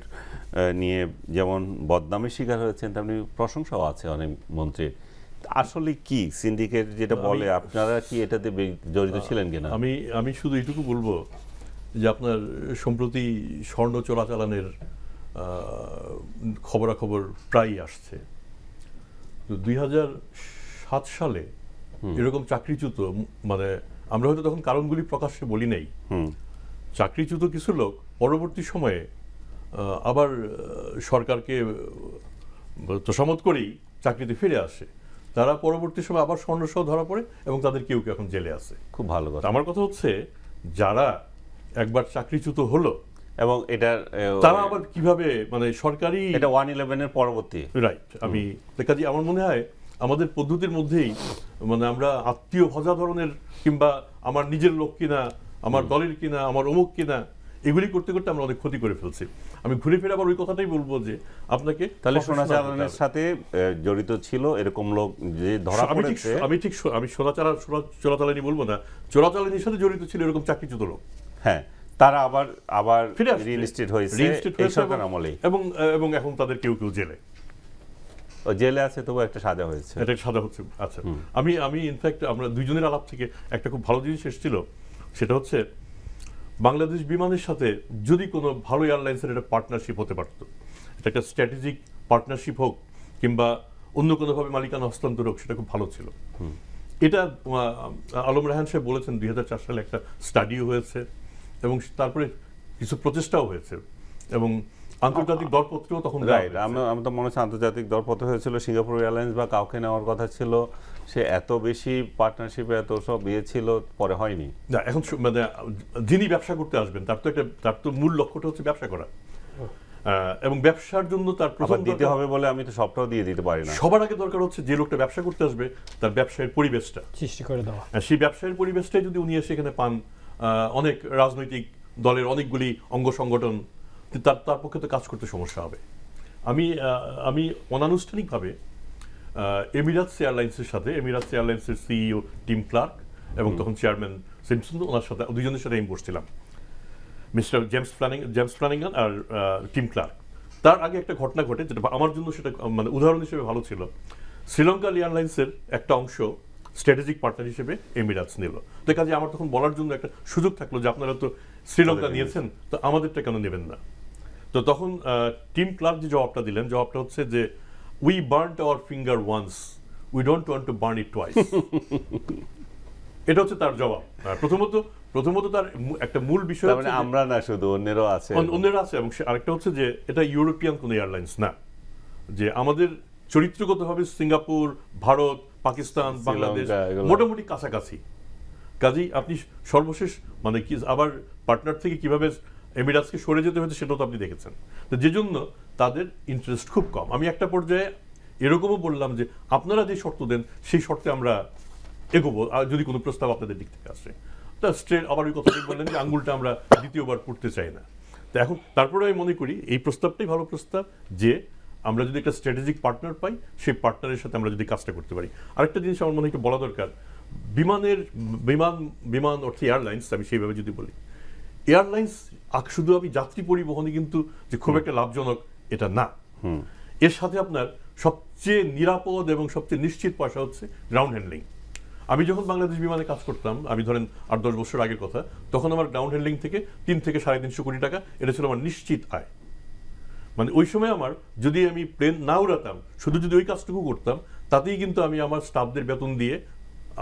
নিয়ে যেমন বদনামের শিকার হয়েছেন তেমনি প্রশংসাও আছে অনেক মন্ত্রীর আসলে কি সিন্ডিকেট যেটা বলে আপনারা কি এটাতে জড়িত ছিলেন কিনা আমি আমি শুধু এটুকু বলবো যে আপনার সম্প্রতি স্বর্ণ চোরাচালানের খবরাখবর প্রায়ই আসছে তো দুই সালে এরকম চাকরিচ্যুত মানে আমরা হয়তো তখন কারণগুলি প্রকাশ্যে বলি নাই চাকরিচ্যুত কিছু লোক পরবর্তী সময়ে আবার সরকারকে তোষামত করেই চাকরিতে ফিরে আসে তারা পরবর্তী সময় আবার স্বর্ণসহ ধরা পড়ে এবং তাদের কেউ কেউ এখন জেলে আছে খুব ভালো কথা আমার কথা হচ্ছে যারা একবার চাকরিচ্যুত হলো এবং এটা তারা আবার কিভাবে মানে সরকারি এটা ওয়ান ইলেভেনের পরবর্তী রাইট আমি কাজে আমার মনে হয় আমাদের পদ্ধতির মধ্যেই মানে আমরা আত্মীয় ভজা ধরনের কিংবা আমার নিজের লোক কিনা আমার দলের কিনা আমার অমুক কিনা এগুলি করতে করতে আমরা অনেক ক্ষতি করে ফেলছি আমি ঘুরে ফিরে আবার ওই কথাটাই বলবো যে আপনাকে তাহলে সোনাচালানের সাথে জড়িত ছিল এরকম লোক যে ধরা পড়েছে আমি ঠিক আমি সোনাচালা চোরাচালানি বলবো না চোরাচালানির সাথে জড়িত ছিল এরকম চাকরিচ্যুত লোক হ্যাঁ তারা আবার আবার রিলিস্টেড হয়েছে এই সরকার আমলে এবং এবং এখন তাদের কেউ কেউ জেলে জেলে আছে তবু একটা সাজা হয়েছে এটা সাজা হচ্ছে আচ্ছা আমি আমি ইনফ্যাক্ট আমরা দুইজনের আলাপ থেকে একটা খুব ভালো জিনিস এসেছিল সেটা হচ্ছে বাংলাদেশ বিমানের সাথে যদি কোনো ভালো এয়ারলাইন্সের একটা পার্টনারশিপ হতে পারত এটা একটা স্ট্র্যাটেজিক পার্টনারশিপ হোক কিংবা অন্য কোনোভাবে মালিকানা হস্তান্তর হোক সেটা খুব ভালো ছিল এটা আলম রাহান সাহেব বলেছেন দুই সালে একটা স্টাডিও হয়েছে এবং তারপরে কিছু প্রচেষ্টাও হয়েছে এবং আন্তর্জাতিক দরপত্রও তখন রাইট আমরা তো মনে হচ্ছে আন্তর্জাতিক দরপত্র হয়েছিল সিঙ্গাপুর এয়ারলাইন্স বা কাউকে নেওয়ার কথা ছিল সে এত বেশি পার্টনারশিপে এত সব ইয়ে ছিল পরে হয়নি না এখন মানে যিনি ব্যবসা করতে আসবেন তার তো একটা তার তো মূল লক্ষ্যটা হচ্ছে ব্যবসা করা এবং ব্যবসার জন্য তার প্রথম দিতে হবে বলে আমি তো সবটাও দিয়ে দিতে পারি না সবার আগে দরকার হচ্ছে যে লোকটা ব্যবসা করতে আসবে তার ব্যবসায়ের পরিবেশটা সৃষ্টি করে দেওয়া হ্যাঁ, সেই ব্যবসায়ের পরিবেশটাই যদি উনি এসে এখানে পান অনেক রাজনৈতিক দলের অনেকগুলি অঙ্গ সংগঠন তার তার পক্ষে তো কাজ করতে সমস্যা হবে আমি আমি অনানুষ্ঠানিকভাবে এমিরাটস এয়ারলাইন্সের সাথে এমিরাটস এয়ারলাইন্সের সিইও টিম ক্লার্ক এবং তখন চেয়ারম্যান সিমসন ওনার সাথে দুজনের সাথে আমি বসছিলাম mister James planning James Flanagan আর টিম ক্লার্ক তার আগে একটা ঘটনা ঘটে যেটা আমার জন্য সেটা মানে উদাহরণ হিসেবে ভালো ছিল শ্রীলঙ্কা এয়ারলাইন্সের একটা অংশ স্ট্র্যাটেজিক পার্টনার হিসেবে এমিরাটস নিল তো কাজে আমার তখন বলার জন্য একটা সুযোগ থাকলো যে আপনারা তো শ্রীলঙ্কা নিয়েছেন তো আমাদেরটা কেন নেবেন না তো তখন টিম ক্লাব যে জবাবটা দিলেন জবাবটা হচ্ছে যে we burn our finger once we don't want to burn it twice এটা হচ্ছে তার জবাব প্রথমত প্রথমত তার একটা মূল বিষয় মানে আমরা না শুধু অন্যেরও আছে অন্যেরও আছে এবং আরেকটা হচ্ছে যে এটা ইউরোপিয়ান কোনো এয়ারলাইন্স না যে আমাদের চরিত্রগতভাবে সিঙ্গাপুর ভারত পাকিস্তান বাংলাদেশ মোটামুটি কাছাকাছি কাজেই আপনি সর্বশেষ মানে কি আবার পার্টনার থেকে কিভাবে এমিরাজকে সরে যেতে হয়েছে সেটাও তো আপনি দেখেছেন তো যে জন্য তাদের ইন্টারেস্ট খুব কম আমি একটা পর্যায়ে এরকমও বললাম যে আপনারা যে শর্ত দেন সেই শর্তে আমরা এগোবো যদি কোনো প্রস্তাব আপনাদের দিক থেকে আসে তা স্ট্রেট আবার ওই কথাটি বললেন যে আঙ্গুলটা আমরা দ্বিতীয়বার পড়তে চাই না তো এখন তারপরে আমি মনে করি এই প্রস্তাবটাই ভালো প্রস্তাব যে আমরা যদি একটা স্ট্র্যাটেজিক পার্টনার পাই সেই পার্টনারের সাথে আমরা যদি কাজটা করতে পারি আরেকটা জিনিস আমার মনে হয় বলা দরকার বিমানের বিমান বিমান অর্থে এয়ারলাইন্স আমি সেইভাবে যদি বলি এয়ারলাইন্স শুধু আমি যাত্রী পরিবহনে কিন্তু যে খুব একটা লাভজনক এটা না এর সাথে আপনার সবচেয়ে নিরাপদ এবং সবচেয়ে নিশ্চিত পয়সা হচ্ছে গ্রাউন্ড হ্যান্ডলিং আমি যখন বাংলাদেশ বিমানে কাজ করতাম আমি ধরেন আট দশ বছর আগের কথা তখন আমার গ্রাউন্ড হ্যান্ডলিং থেকে তিন থেকে সাড়ে তিনশো কোটি টাকা এটা ছিল আমার নিশ্চিত আয় মানে ওই সময় আমার যদি আমি প্লেন না উড়াতাম শুধু যদি ওই কাজটুকু করতাম তাতেই কিন্তু আমি আমার স্টাফদের বেতন দিয়ে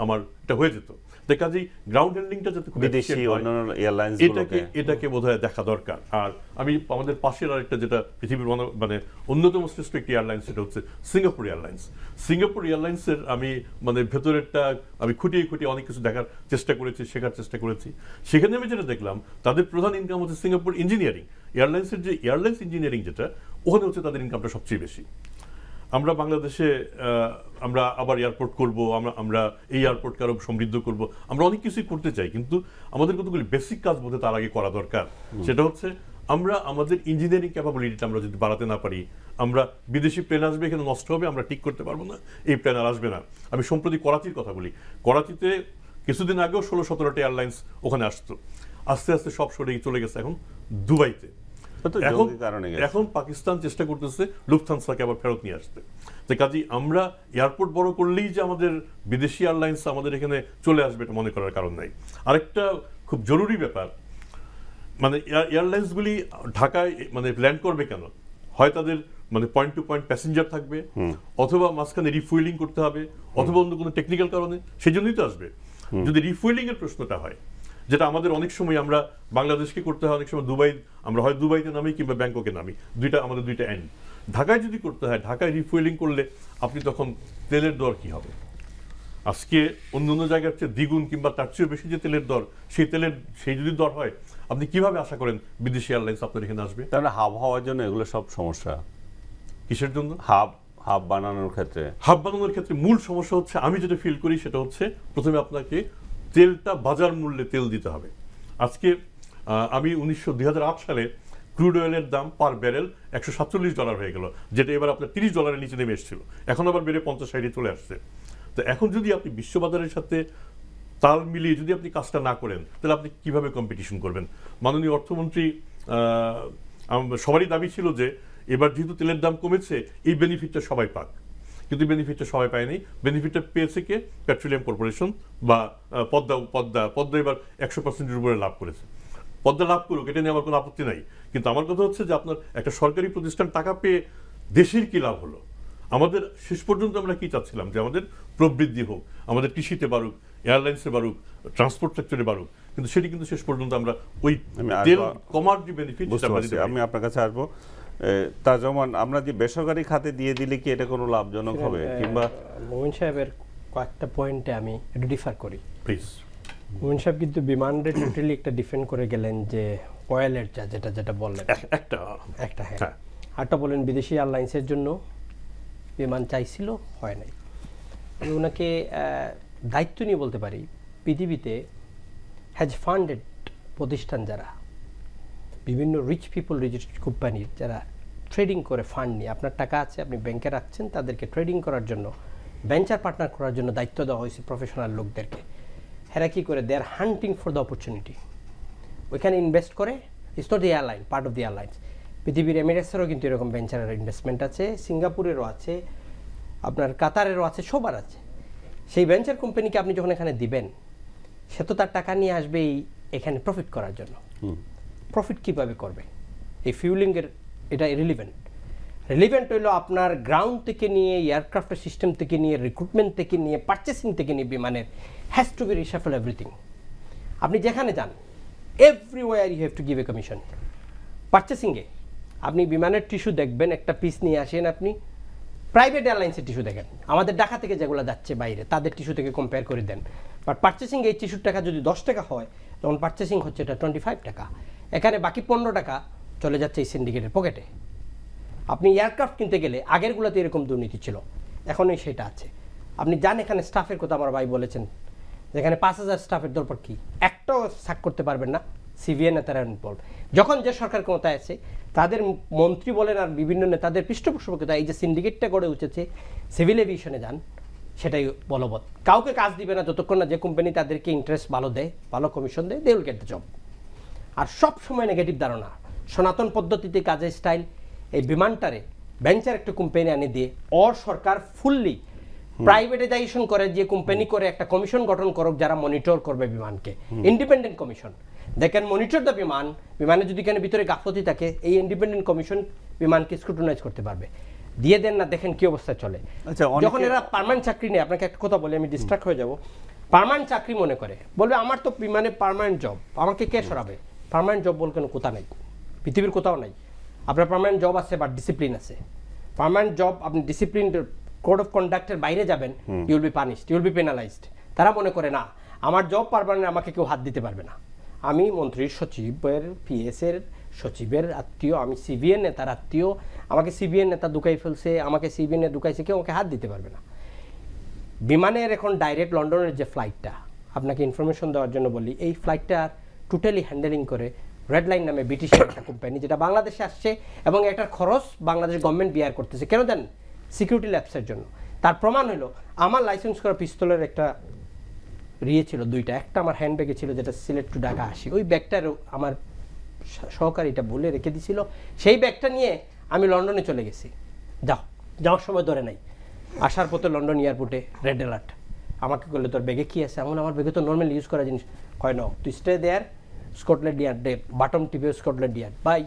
আমার এটা হয়ে যেত তাই কাজেই গ্রাউন্ড হ্যান্ডলিংটা যাতে খুব বিদেশি অন্যান্য এয়ারলাইন্স এটাকে এটাকে বোধহয় দেখা দরকার আর আমি আমাদের পাশের আরেকটা যেটা পৃথিবীর মানে অন্যতম শ্রেষ্ঠ একটি এয়ারলাইন্স সেটা হচ্ছে সিঙ্গাপুর এয়ারলাইন্স সিঙ্গাপুর এয়ারলাইন্সের আমি মানে ভেতরেরটা আমি খুঁটিয়ে খুঁটিয়ে অনেক কিছু দেখার চেষ্টা করেছি শেখার চেষ্টা করেছি সেখানে আমি যেটা দেখলাম তাদের প্রধান ইনকাম হচ্ছে সিঙ্গাপুর ইঞ্জিনিয়ারিং এয়ারলাইন্সের যে এয়ারলাইন্স ইঞ্জিনিয়ারিং যেটা ওখানে হচ্ছে তাদের ইনকামটা সবচেয়ে বেশি আমরা বাংলাদেশে আমরা আবার এয়ারপোর্ট করব আমরা আমরা এই এয়ারপোর্টকে আরও সমৃদ্ধ করব আমরা অনেক কিছুই করতে চাই কিন্তু আমাদের কতগুলি বেসিক কাজ বোধে তার আগে করা দরকার সেটা হচ্ছে আমরা আমাদের ইঞ্জিনিয়ারিং ক্যাপাবিলিটিটা আমরা যদি বাড়াতে না পারি আমরা বিদেশি প্লেন আসবে এখানে নষ্ট হবে আমরা ঠিক করতে পারবো না এই প্লেন আর আসবে না আমি সম্প্রতি করাচির কথা বলি করাচিতে কিছুদিন আগেও ষোলো সতেরোটা এয়ারলাইন্স ওখানে আসতো আস্তে আস্তে সব সরে চলে গেছে এখন দুবাইতে এখন পাকিস্তান চেষ্টা করতেছে লুফথানসাকে আবার ফেরত নিয়ে আসতে যে কাজেই আমরা এয়ারপোর্ট বড় করলেই যে আমাদের বিদেশি এয়ারলাইন্স আমাদের এখানে চলে আসবে এটা মনে করার কারণ নাই আরেকটা খুব জরুরি ব্যাপার মানে এয়ারলাইন্সগুলি ঢাকায় মানে ল্যান্ড করবে কেন হয় তাদের মানে পয়েন্ট টু পয়েন্ট প্যাসেঞ্জার থাকবে অথবা মাঝখানে রিফুয়েলিং করতে হবে অথবা অন্য কোনো টেকনিক্যাল কারণে সেই জন্যই তো আসবে যদি রিফুয়েলিং এর প্রশ্নটা হয় যেটা আমাদের অনেক সময় আমরা বাংলাদেশকে করতে হয় অনেক সময় দুবাই আমরা হয় দুবাইতে নামি কিংবা ব্যাংককে নামি দুইটা আমাদের দুইটা এন্ড ঢাকায় যদি করতে হয় ঢাকায় রিফুয়েলিং করলে আপনি তখন তেলের দর কি হবে আজকে অন্য অন্য জায়গার চেয়ে দ্বিগুণ কিংবা তার চেয়েও বেশি যে তেলের দর সেই তেলের সেই যদি দর হয় আপনি কিভাবে আশা করেন বিদেশি এয়ারলাইন্স আপনার এখানে আসবে তাহলে হাব হওয়ার জন্য এগুলো সব সমস্যা কিসের জন্য হাব হাব বানানোর ক্ষেত্রে হাব বানানোর ক্ষেত্রে মূল সমস্যা হচ্ছে আমি যেটা ফিল করি সেটা হচ্ছে প্রথমে আপনাকে তেলটা বাজার মূল্যে তেল দিতে হবে আজকে আমি উনিশশো দুই সালে ক্রুড অয়েলের দাম পার ব্যারেল একশো সাতচল্লিশ ডলার হয়ে গেল যেটা এবার আপনার তিরিশ ডলারের নিচে নেমে এসেছিল এখন আবার বেড়ে পঞ্চাশ সাইডে চলে আসছে তো এখন যদি আপনি বিশ্ববাজারের সাথে তাল মিলিয়ে যদি আপনি কাজটা না করেন তাহলে আপনি কিভাবে কম্পিটিশন করবেন মাননীয় অর্থমন্ত্রী সবারই দাবি ছিল যে এবার যেহেতু তেলের দাম কমেছে এই বেনিফিটটা সবাই পাক কিন্তু বেনিফিটটা সবাই পায়নি বেনিফিটটা পেয়েছে কে পেট্রোলিয়াম কর্পোরেশন বা পদ্মা পদ্মা পদ্মা এবার একশো পার্সেন্টের উপরে লাভ করেছে পদ্মা লাভ করুক এটা নিয়ে আমার কোনো আপত্তি নাই কিন্তু আমার কথা হচ্ছে যে আপনার একটা সরকারি প্রতিষ্ঠান টাকা পেয়ে দেশের কী লাভ হলো আমাদের শেষ পর্যন্ত আমরা কি চাচ্ছিলাম যে আমাদের প্রবৃদ্ধি হোক আমাদের কৃষিতে বাড়ুক এয়ারলাইন্সে বাড়ুক ট্রান্সপোর্ট সেক্টরে বাড়ুক কিন্তু সেটি কিন্তু শেষ পর্যন্ত আমরা ওই তেল কমার যে বেনিফিট আমি আপনার কাছে আসবো তা যেমন আমরা যে বেসরকারি খাতে দিয়ে দিলে কি এটা কোনো লাভজনক হবে কিংবা মোমিন সাহেবের কয়েকটা পয়েন্টে আমি একটু ডিফার করি প্লিজ মোমিন সাহেব কিন্তু বিমান টোটালি একটা ডিফেন্ড করে গেলেন যে অয়েলের চা যেটা যেটা বললেন একটা একটা হ্যাঁ, হ্যাঁ। আরটা বলেন বিদেশি এয়ারলাইন্সের জন্য বিমান চাইছিল হয় নাই আমি ওনাকে দায়িত্ব নিয়ে বলতে পারি পৃথিবীতে হ্যাজ ফান্ডেড প্রতিষ্ঠান যারা বিভিন্ন রিচ পিপল রিচ কোম্পানির যারা ট্রেডিং করে ফান্ড নিয়ে আপনার টাকা আছে আপনি ব্যাংকে রাখছেন তাদেরকে ট্রেডিং করার জন্য ভেঞ্চার পার্টনার করার জন্য দায়িত্ব দেওয়া হয়েছে প্রফেশনাল লোকদেরকে হেরা কী করে they are hunting for the opportunity ওইখানে ইনভেস্ট করে is not the airline part of the airlines পৃথিবীর এমিরেটসেরও কিন্তু এরকম ভেঞ্চারের ইনভেস্টমেন্ট আছে সিঙ্গাপুরেরও আছে আপনার কাতারেরও আছে সবার আছে সেই ভেঞ্চার কোম্পানিকে আপনি যখন এখানে দিবেন সে তো তার টাকা নিয়ে আসবেই এখানে প্রফিট করার জন্য প্রফিট কিভাবে করবে এই ফিউলিংয়ের এটা রিলিভেন্ট রিলিভেন্ট হইল আপনার গ্রাউন্ড থেকে নিয়ে এয়ারক্রাফ্টের সিস্টেম থেকে নিয়ে রিক্রুটমেন্ট থেকে নিয়ে পারচেসিং থেকে নিয়ে বিমানের has to be reshuffle everything আপনি যেখানে যান where you have to give a commission পারচেসিংয়ে আপনি বিমানের টিস্যু দেখবেন একটা পিস নিয়ে আসেন আপনি প্রাইভেট এয়ারলাইন্সের টিস্যু দেখেন আমাদের ঢাকা থেকে যেগুলো যাচ্ছে বাইরে তাদের টিস্যু থেকে কম্পেয়ার করে দেন বাট পারচেসিংয়ে এই টিস্যুর টাকা যদি দশ টাকা হয় তখন পারচেসিং হচ্ছে এটা টোয়েন্টি ফাইভ টাকা এখানে বাকি পনেরো টাকা চলে যাচ্ছে এই সিন্ডিকেটের পকেটে আপনি এয়ারক্রাফট কিনতে গেলে আগেরগুলোতে এরকম দুর্নীতি ছিল এখনই সেটা আছে আপনি যান এখানে স্টাফের কথা আমার ভাই বলেছেন যেখানে পাঁচ হাজার স্টাফের দরকার কী একটাও সাক করতে পারবেন না সিভিএ নেতারা ইনভলভ যখন যে সরকার ক্ষমতায় আছে তাদের মন্ত্রী বলেন আর বিভিন্ন নেতাদের পৃষ্ঠপোষকতা এই যে সিন্ডিকেটটা গড়ে উঠেছে সিভিল এভিয়েশনে যান সেটাই বলবৎ কাউকে কাজ দিবে না যতক্ষণ না যে কোম্পানি তাদেরকে ইন্টারেস্ট ভালো দেয় ভালো কমিশন দেয় they will get the job আর সব সময় নেগেটিভ ধারণা সনাতন পদ্ধতিতে কাজের স্টাইল এই বিমানটারে ভেঞ্চার একটা কোম্পানি আনি দিয়ে অর সরকার ফুললি প্রাইভেটাইজেশন করে যে কোম্পানি করে একটা কমিশন গঠন করুক যারা মনিটর করবে বিমানকে independent commission they can monitor the Biman বিমানে যদি কেন ভিতরে গাফলতি থাকে এই ইন্ডিপেন্ডেন্ট কমিশন বিমানকে স্ক্রুটিনাইজ করতে পারবে দিয়ে দেন না দেখেন কি অবস্থা চলে আচ্ছা, যখন এরা পারমানেন্ট চাকরি নেই আপনাকে একটা কথা বলি আমি ডিস্ট্রাক্ট হয়ে যাব পারমানেন্ট চাকরি মনে করে বলবে আমার তো বিমানে পারমানেন্ট জব আমাকে কে সরাবে পারমানেন্ট জব বল কেন কোথা নেই পৃথিবীর কোথাও নাই আপনার পার্মানেন্ট জব আছে বাট ডিসিপ্লিন আছে পার্মানেন্ট জব আপনি ডিসিপ্লিন কোড অফ কন্ডাক্টের বাইরে যাবেন you will be punished you'll be penalised তারা মনে করে না আমার জব পারমানেন্ট আমাকে কেউ হাত দিতে পারবে না আমি মন্ত্রীর সচিবের পিএসের সচিবের আত্মীয় আমি সিবিএন নেতার আত্মীয় আমাকে সিবিএন নেতা দুকাই ফেলছে আমাকে সিবিএন দুকাইছে কেউ আমাকে হাত দিতে পারবে না বিমানের এখন ডাইরেক্ট লন্ডনের যে ফ্লাইটটা আপনাকে ইনফরমেশন দেওয়ার জন্য বলি এই ফ্লাইটটা টোটালি হ্যান্ডেলিং করে রেডলাইন নামে ব্রিটিশের একটা কোম্পানি যেটা বাংলাদেশে আসছে এবং এটার খরচ বাংলাদেশ গভর্নমেন্ট বিয়ার করতেছে কেন দেন সিকিউরিটি ল্যাপসের জন্য তার প্রমাণ হলো আমার লাইসেন্স করা পিস্তলের একটা রিয়ে ছিল দুইটা একটা আমার হ্যান্ডব্যাগে ছিল যেটা সিলেট টু ঢাকা আসি ওই ব্যাগটার আমার সহকারীটা বলে রেখে দিছিল সেই ব্যাগটা নিয়ে আমি লন্ডনে চলে গেছি যাও যাওয়ার সময় ধরে নাই আসার পথে লন্ডন এয়ারপোর্টে রেড অ্যালার্ট আমাকে বললে তোর ব্যাগে কী আছে এমন আমার ব্যাগে তো নর্মাল ইউজ করা জিনিস হয় না তুই স্টে দেয়ার স্কটল্যান্ড ইয়ার্ডে বাটম টিপে স্কটল্যান্ড ইয়ার্ড বাই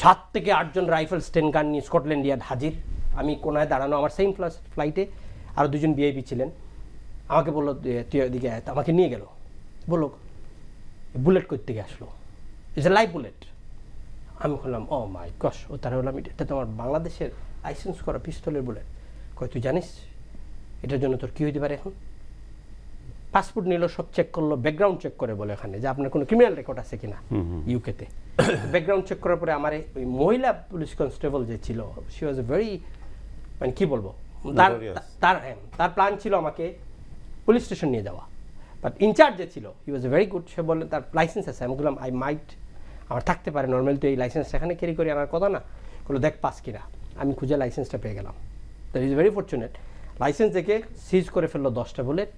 সাত থেকে আটজন রাইফেল স্টেন গান নিয়ে স্কটল্যান্ড ইয়ার্ড হাজির আমি কোনায় দাঁড়ানো আমার সেম ফ্লাস ফ্লাইটে আরও দুজন বিআইপি ছিলেন আমাকে বললো তুই এদিকে আমাকে নিয়ে গেল বলো বুলেট করতে গিয়ে আসলো ইটস এ লাইভ বুলেট আমি বললাম ও মাই কস ও তারা বললাম এটা তোমার বাংলাদেশের লাইসেন্স করা পিস্তলের বুলেট কয় তুই জানিস এটার জন্য তোর কী হতে পারে এখন পাসপোর্ট নিল সব চেক করলো ব্যাকগ্রাউন্ড চেক করে বলে ওখানে যে আপনার কোনো ক্রিমিনাল রেকর্ড আছে কিনা ইউকেতে ব্যাকগ্রাউন্ড চেক করার পরে আমার ওই মহিলা পুলিশ কনস্টেবল যে ছিল শি ওয়াজ ভেরি মানে কি বলবো তার তার হ্যাঁ, তার প্ল্যান ছিল আমাকে পুলিশ স্টেশন নিয়ে যাওয়া বাট ইনচার্জ যে ছিল হি ওয়াজ ভেরি গুড সে বললেন তার লাইসেন্স আছে আমি বললাম আই মাইট আমার থাকতে পারে নর্মালি তো এই লাইসেন্সটা এখানে ক্যারি করে আনার কথা না বললো দেখ পাস কিনা আমি খুঁজে লাইসেন্সটা পেয়ে গেলাম that is very fortunate licence দেখে সিজ করে ফেললো দশটা বুলেট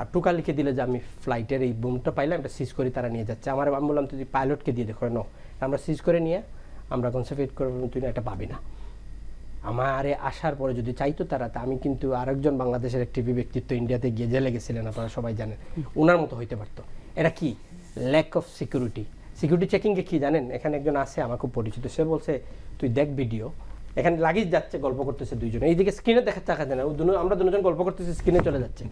আর টোকা লিখে দিলে যে আমি ফ্লাইটের এই বুমটা পাইলাম এটা সিজ করে তারা নিয়ে যাচ্ছে আমার আমি বললাম তুই পাইলটকে দিয়ে দেখো নো আমরা সিজ করে নিয়ে আমরা কনসেপ্ট করে তুই না এটা পাবি না আমারে আসার পরে যদি চাইতো তারা তা আমি কিন্তু আরেকজন বাংলাদেশের এক টিভি ব্যক্তিত্ব ইন্ডিয়াতে গিয়ে জেলে গেছিলেন আপনারা সবাই জানেন ওনার মতো হইতে পারতো এটা কি ল্যাক অফ সিকিউরিটি সিকিউরিটি চেকিংয়ে কি জানেন এখানে একজন আছে আমার খুব পরিচিত সে বলছে তুই দেখ ভিডিও এখানে লাগিয়ে যাচ্ছে গল্প করতেছে দুইজন এইদিকে স্ক্রিনে দেখা দেখা যায় না আমরা দুজন গল্প করতেছি স্ক্রিনে চলে যাচ্ছে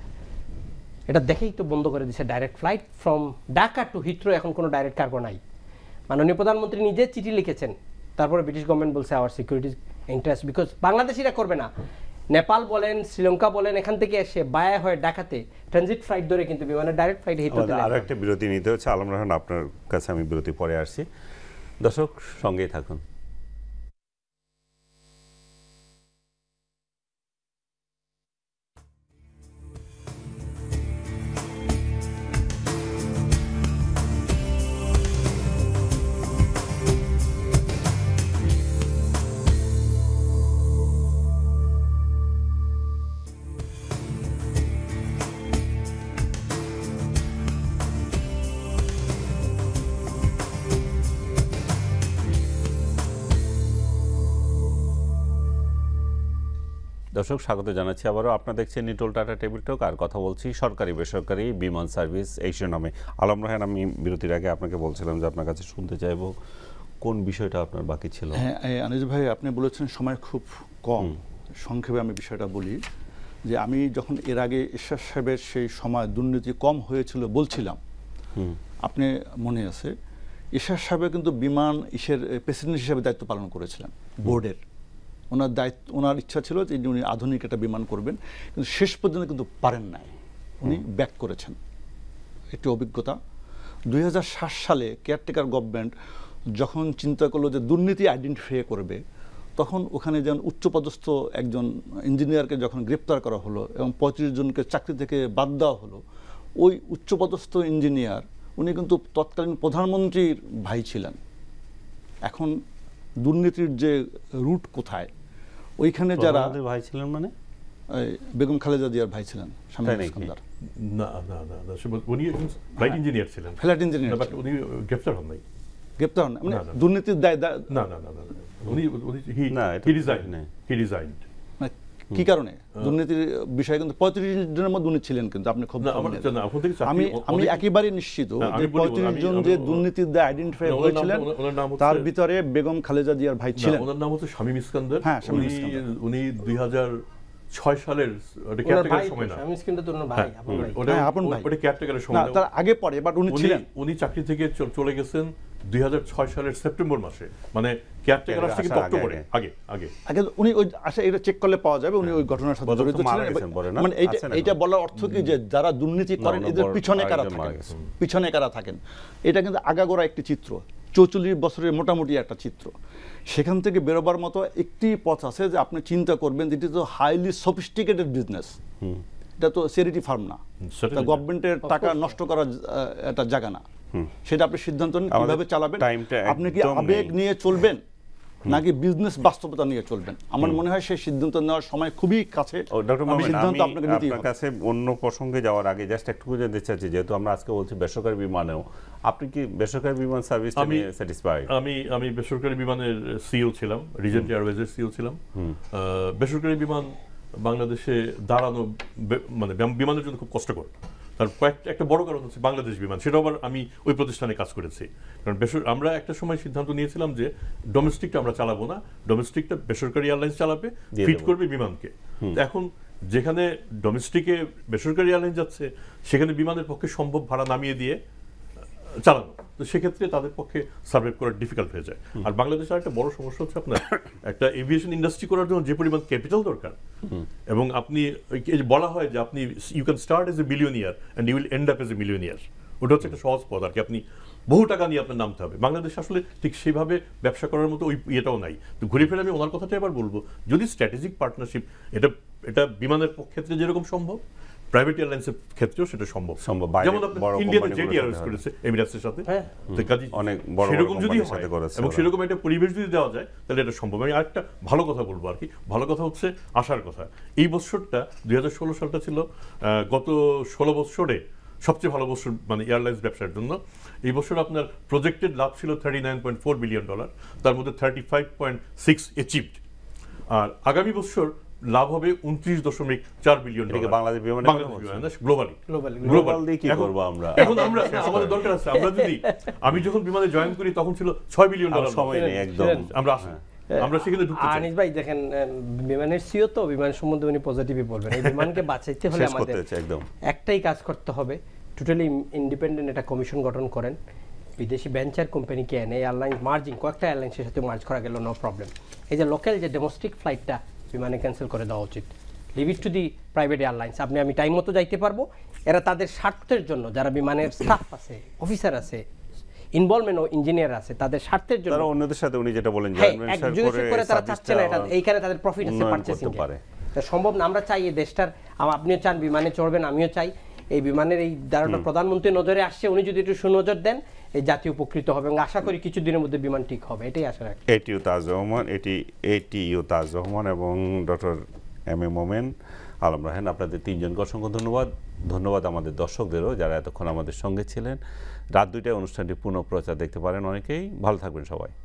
এটা দেখেই তো বন্ধ করে দিছে direct flight from Dhaka to Heathrow এখন কোনো ডাইরেক্ট কার্গো নাই মাননীয় প্রধানমন্ত্রী নিজে চিঠি লিখেছেন তারপরে ব্রিটিশ গভর্নমেন্ট বলছে আওয়ার সিকিউরিটি ইন্টারেস্ট বিকজ বাংলাদেশিরা করবে না নেপাল বলেন শ্রীলঙ্কা বলেন এখান থেকে এসে বায়া হয়ে ডাকাতে ট্রানজিট ফ্লাইট ধরে কিন্তু বিমানে ডাইরেক্ট ফ্লাইট হিথ্রোতে আরও একটা বিরতি নিতে হচ্ছে আলম রহমান আপনার কাছে আমি বিরতি পরে আসছি দর্শক সঙ্গেই থাকুন দর্শক স্বাগত জানাচ্ছি আবারও আপনারা দেখছেন নিটোল টাটা টেবিল টক আর কথা বলছি সরকারি বেসরকারি বিমান সার্ভিস এই নামে আলম রহেন আমি বিরতির আগে আপনাকে বলছিলাম যে আপনার কাছে শুনতে চাইব কোন বিষয়টা আপনার বাকি ছিল হ্যাঁ আনিস ভাই আপনি বলেছেন সময় খুব কম সংক্ষেপে আমি বিষয়টা বলি যে আমি যখন এর আগে ঈশ্বর সাহেবের সেই সময় দুর্নীতি কম হয়েছিল বলছিলাম আপনি মনে আছে ঈশ্বর সাহেব কিন্তু বিমান ইসের প্রেসিডেন্ট হিসেবে দায়িত্ব পালন করেছিলেন বোর্ডের ওনার দায়িত্ব ওনার ইচ্ছা ছিল যে উনি আধুনিক একটা বিমান করবেন কিন্তু শেষ পর্যন্ত কিন্তু পারেন নাই উনি ব্যাক করেছেন একটি অভিজ্ঞতা দুই সালে কেয়ারটেকার গভর্নমেন্ট যখন চিন্তা করলো যে দুর্নীতি আইডেন্টিফাই করবে তখন ওখানে যেমন উচ্চপদস্থ একজন ইঞ্জিনিয়ারকে যখন গ্রেপ্তার করা হলো এবং পঁয়ত্রিশ জনকে চাকরি থেকে বাদ দেওয়া হলো ওই উচ্চপদস্থ ইঞ্জিনিয়ার উনি কিন্তু তৎকালীন প্রধানমন্ত্রীর ভাই ছিলেন এখন দুর্নীতির যে রুট কোথায় ওইখানে যারা ভাই ছিলেন মানে বেগম খালেদা জিয়ার ভাই ছিলেন শামীম ইস্কান্দার না উনি হ্যাঁ। ইঞ্জিনিয়ার ছিলেন ইঞ্জিনিয়ার বাট উনি গ্রেফতার হন হন মানে দুর্নীতির দায় না না না উনি উনি হি না হি ডিজাইন হি ডিজাইন কি কারণে দুর্নীতির বিষয়ে কিন্তু পঁয়ত্রিশ জনের মধ্যে দুর্নীতি ছিলেন কিন্তু আপনি খুব আমি আমি একেবারে নিশ্চিত যে পঁয়ত্রিশ জন যে দুর্নীতির দায় আইডেন্টিফাই হয়েছিলেন তার ভিতরে বেগম খালেদা জিয়ার ভাই ছিলেন ওনার নাম হচ্ছে হ্যাঁ উনি দুই হাজার ছয় সালের ওটা সময় না হ্যাঁ, আপন ভাই ওটা হ্যাঁ, সময় না তার আগে পরে বাট উনি ছিলেন উনি চাকরি থেকে চলে গেছেন দুই সালের সেপ্টেম্বর মাসে মানে, মানে চিত্র চৌচল্লিশ বছরের মোটামুটি একটা চিত্র সেখান থেকে বেরোবার মতো একটি পথ আছে যে আপনি চিন্তা করবেন যেটি তো হাইলি সফিস্টিকেটেড বিজনেস এটা তো সেরিটি ফার্ম না গভর্নমেন্টের টাকা নষ্ট করার একটা জায়গা না সেটা আপনি সিদ্ধান্ত নিন কিভাবে চালাবেন আপনি কি আবেগ নিয়ে চলবেন নাকি বিজনেস বাস্তবতা নিয়ে চলবেন আমার মনে হয় সেই সিদ্ধান্ত নেওয়ার সময় খুবই কাছে সিদ্ধান্ত আপনাকে নিতে আপনার কাছে অন্য প্রসঙ্গে যাওয়ার আগে জাস্ট একটু জানতে চাচ্ছি যেহেতু আমরা আজকে বলছি বেসরকারি বিমানেও আপনি কি বেসরকারি বিমান সার্ভিস আমি স্যাটিসফাইড আমি আমি বেসরকারি বিমানের সিও ছিলাম রিজেন্ট এয়ারওয়েজের সিও ছিলাম বেসরকারি বিমান বাংলাদেশে দাঁড়ানো মানে বিমানের জন্য খুব কষ্টকর তার কয়েকটা একটা বড় কারণ হচ্ছে বাংলাদেশ বিমান সেটা আবার আমি ওই প্রতিষ্ঠানে কাজ করেছি কারণ বেসর আমরা একটা সময় সিদ্ধান্ত নিয়েছিলাম যে ডোমেস্টিকটা আমরা চালাবো না ডোমেস্টিকটা বেসরকারি এয়ারলাইন্স চালাবে ফিট করবে বিমানকে এখন যেখানে ডোমেস্টিকে বেসরকারি এয়ারলাইন যাচ্ছে সেখানে বিমানের পক্ষে সম্ভব ভাড়া নামিয়ে দিয়ে চালানো তো সেক্ষেত্রে তাদের পক্ষে সার্ভাইভ করা ডিফিকাল্ট হয়ে যায় আর বাংলাদেশের একটা বড় সমস্যা হচ্ছে আপনার একটা এভিয়েশন ইন্ডাস্ট্রি করার জন্য যে পরিমাণ ক্যাপিটাল দরকার এবং আপনি বলা হয় যে আপনি you can start as a millionaire and you will end up as a millionaire ওটা হচ্ছে একটা সহজ পথ আর কি আপনি বহু টাকা নিয়ে আপনার নামতে হবে বাংলাদেশ আসলে ঠিক সেইভাবে ব্যবসা করার মতো ওই ইয়েটাও নাই তো ঘুরে ফিরে আমি ওনার কথাটাই এবার বলবো যদি স্ট্র্যাটেজিক পার্টনারশিপ এটা এটা বিমানের ক্ষেত্রে যেরকম সম্ভব প্রাইভেট এয়ারলাইন্সের ক্ষেত্রেও সেটা সম্ভব সম্ভব যেমন আপনি ইন্ডিয়াতে জেট এয়ারওয়েজ করেছে এমিরাটসের সাথে হ্যাঁ কাজী অনেক বড় সেরকম যদি হয় এবং সেরকম একটা পরিবেশ যদি দেওয়া যায় তাহলে এটা সম্ভব আমি আরেকটা ভালো কথা বলবো আর কি ভালো কথা হচ্ছে আসার কথা এই বছরটা দুই হাজার ষোলো সালটা ছিল গত ষোলো বছরে সবচেয়ে ভালো বছর মানে এয়ারলাইন্স ব্যবসার জন্য এই বছর আপনার প্রজেক্টেড লাভ ছিল thirty nine point four billion dollar তার মধ্যে thirty five point six achieved আর আগামী বছর লাভ হবে উনত্রিশ দশমিক চার বিলিয়ন বাংলাদেশ গ্লোবালি গ্লোবাল দিয়ে কি করবো আমরা এখন আমরা আমাদের দরকার আছে আমরা যদি আমি যখন বিমানে জয়েন করি তখন ছিল ছয় বিলিয়ন ডলার সময় নেই একদম আমরা আসি হ্যাঁ। আমরা সেখানে ঢুকতে চাই আনিস ভাই দেখেন বিমানের সিও তো বিমান সম্বন্ধে উনি পজিটিভই বলবেন এই বিমানকে বাঁচাইতে হলে আমাদের একটাই কাজ করতে হবে টোটালি ইন্ডিপেন্ডেন্ট একটা কমিশন গঠন করেন বিদেশি ভেঞ্চার কোম্পানিকে এনে এয়ারলাইন্স মার্জিং কয়েকটা এয়ারলাইন্সের সাথে মার্জ করা গেল নো প্রবলেম এই যে লোকাল যে ডোমেস্টিক ফ্লাইটটা বিমানে ক্যান্সেল করে দেওয়া উচিত leave it to the private airlines আপনি আমি টাইম মতো যাইতে পারবো এরা তাদের স্বার্থের জন্য যারা বিমানের স্টাফ আছে অফিসার আছে ইনভলভমেন্ট ও ইঞ্জিনিয়ার আছে তাদের স্বার্থের জন্য তারা অন্যদের সাথে উনি যেটা বলেন হ্যাঁ, করে তারা চাচ্ছে না এটা এইখানে তাদের প্রফিট আছে পারচেসিং সম্ভব না আমরা চাই এই দেশটার আপনিও চান বিমানে চড়বেন আমিও চাই এই বিমানের এই ধারণা প্রধানমন্ত্রী নজরে আসছে উনি যদি একটু সুনজর দেন এই জাতি উপকৃত হবে এবং আশা করি কিছুদিনের মধ্যে বিমান ঠিক হবে এটাই আশা রাখি এটি তাজ রহমান এটি এটি তাজ রহমান এবং doctor M A Momen Alam রাহেন আপনাদের তিনজনকে অসংখ্য ধন্যবাদ ধন্যবাদ আমাদের দর্শকদেরও যারা এতক্ষণ আমাদের সঙ্গে ছিলেন রাত দুইটায় অনুষ্ঠানটি পুনঃপ্রচার দেখতে পারেন অনেকেই ভালো থাকবেন সবাই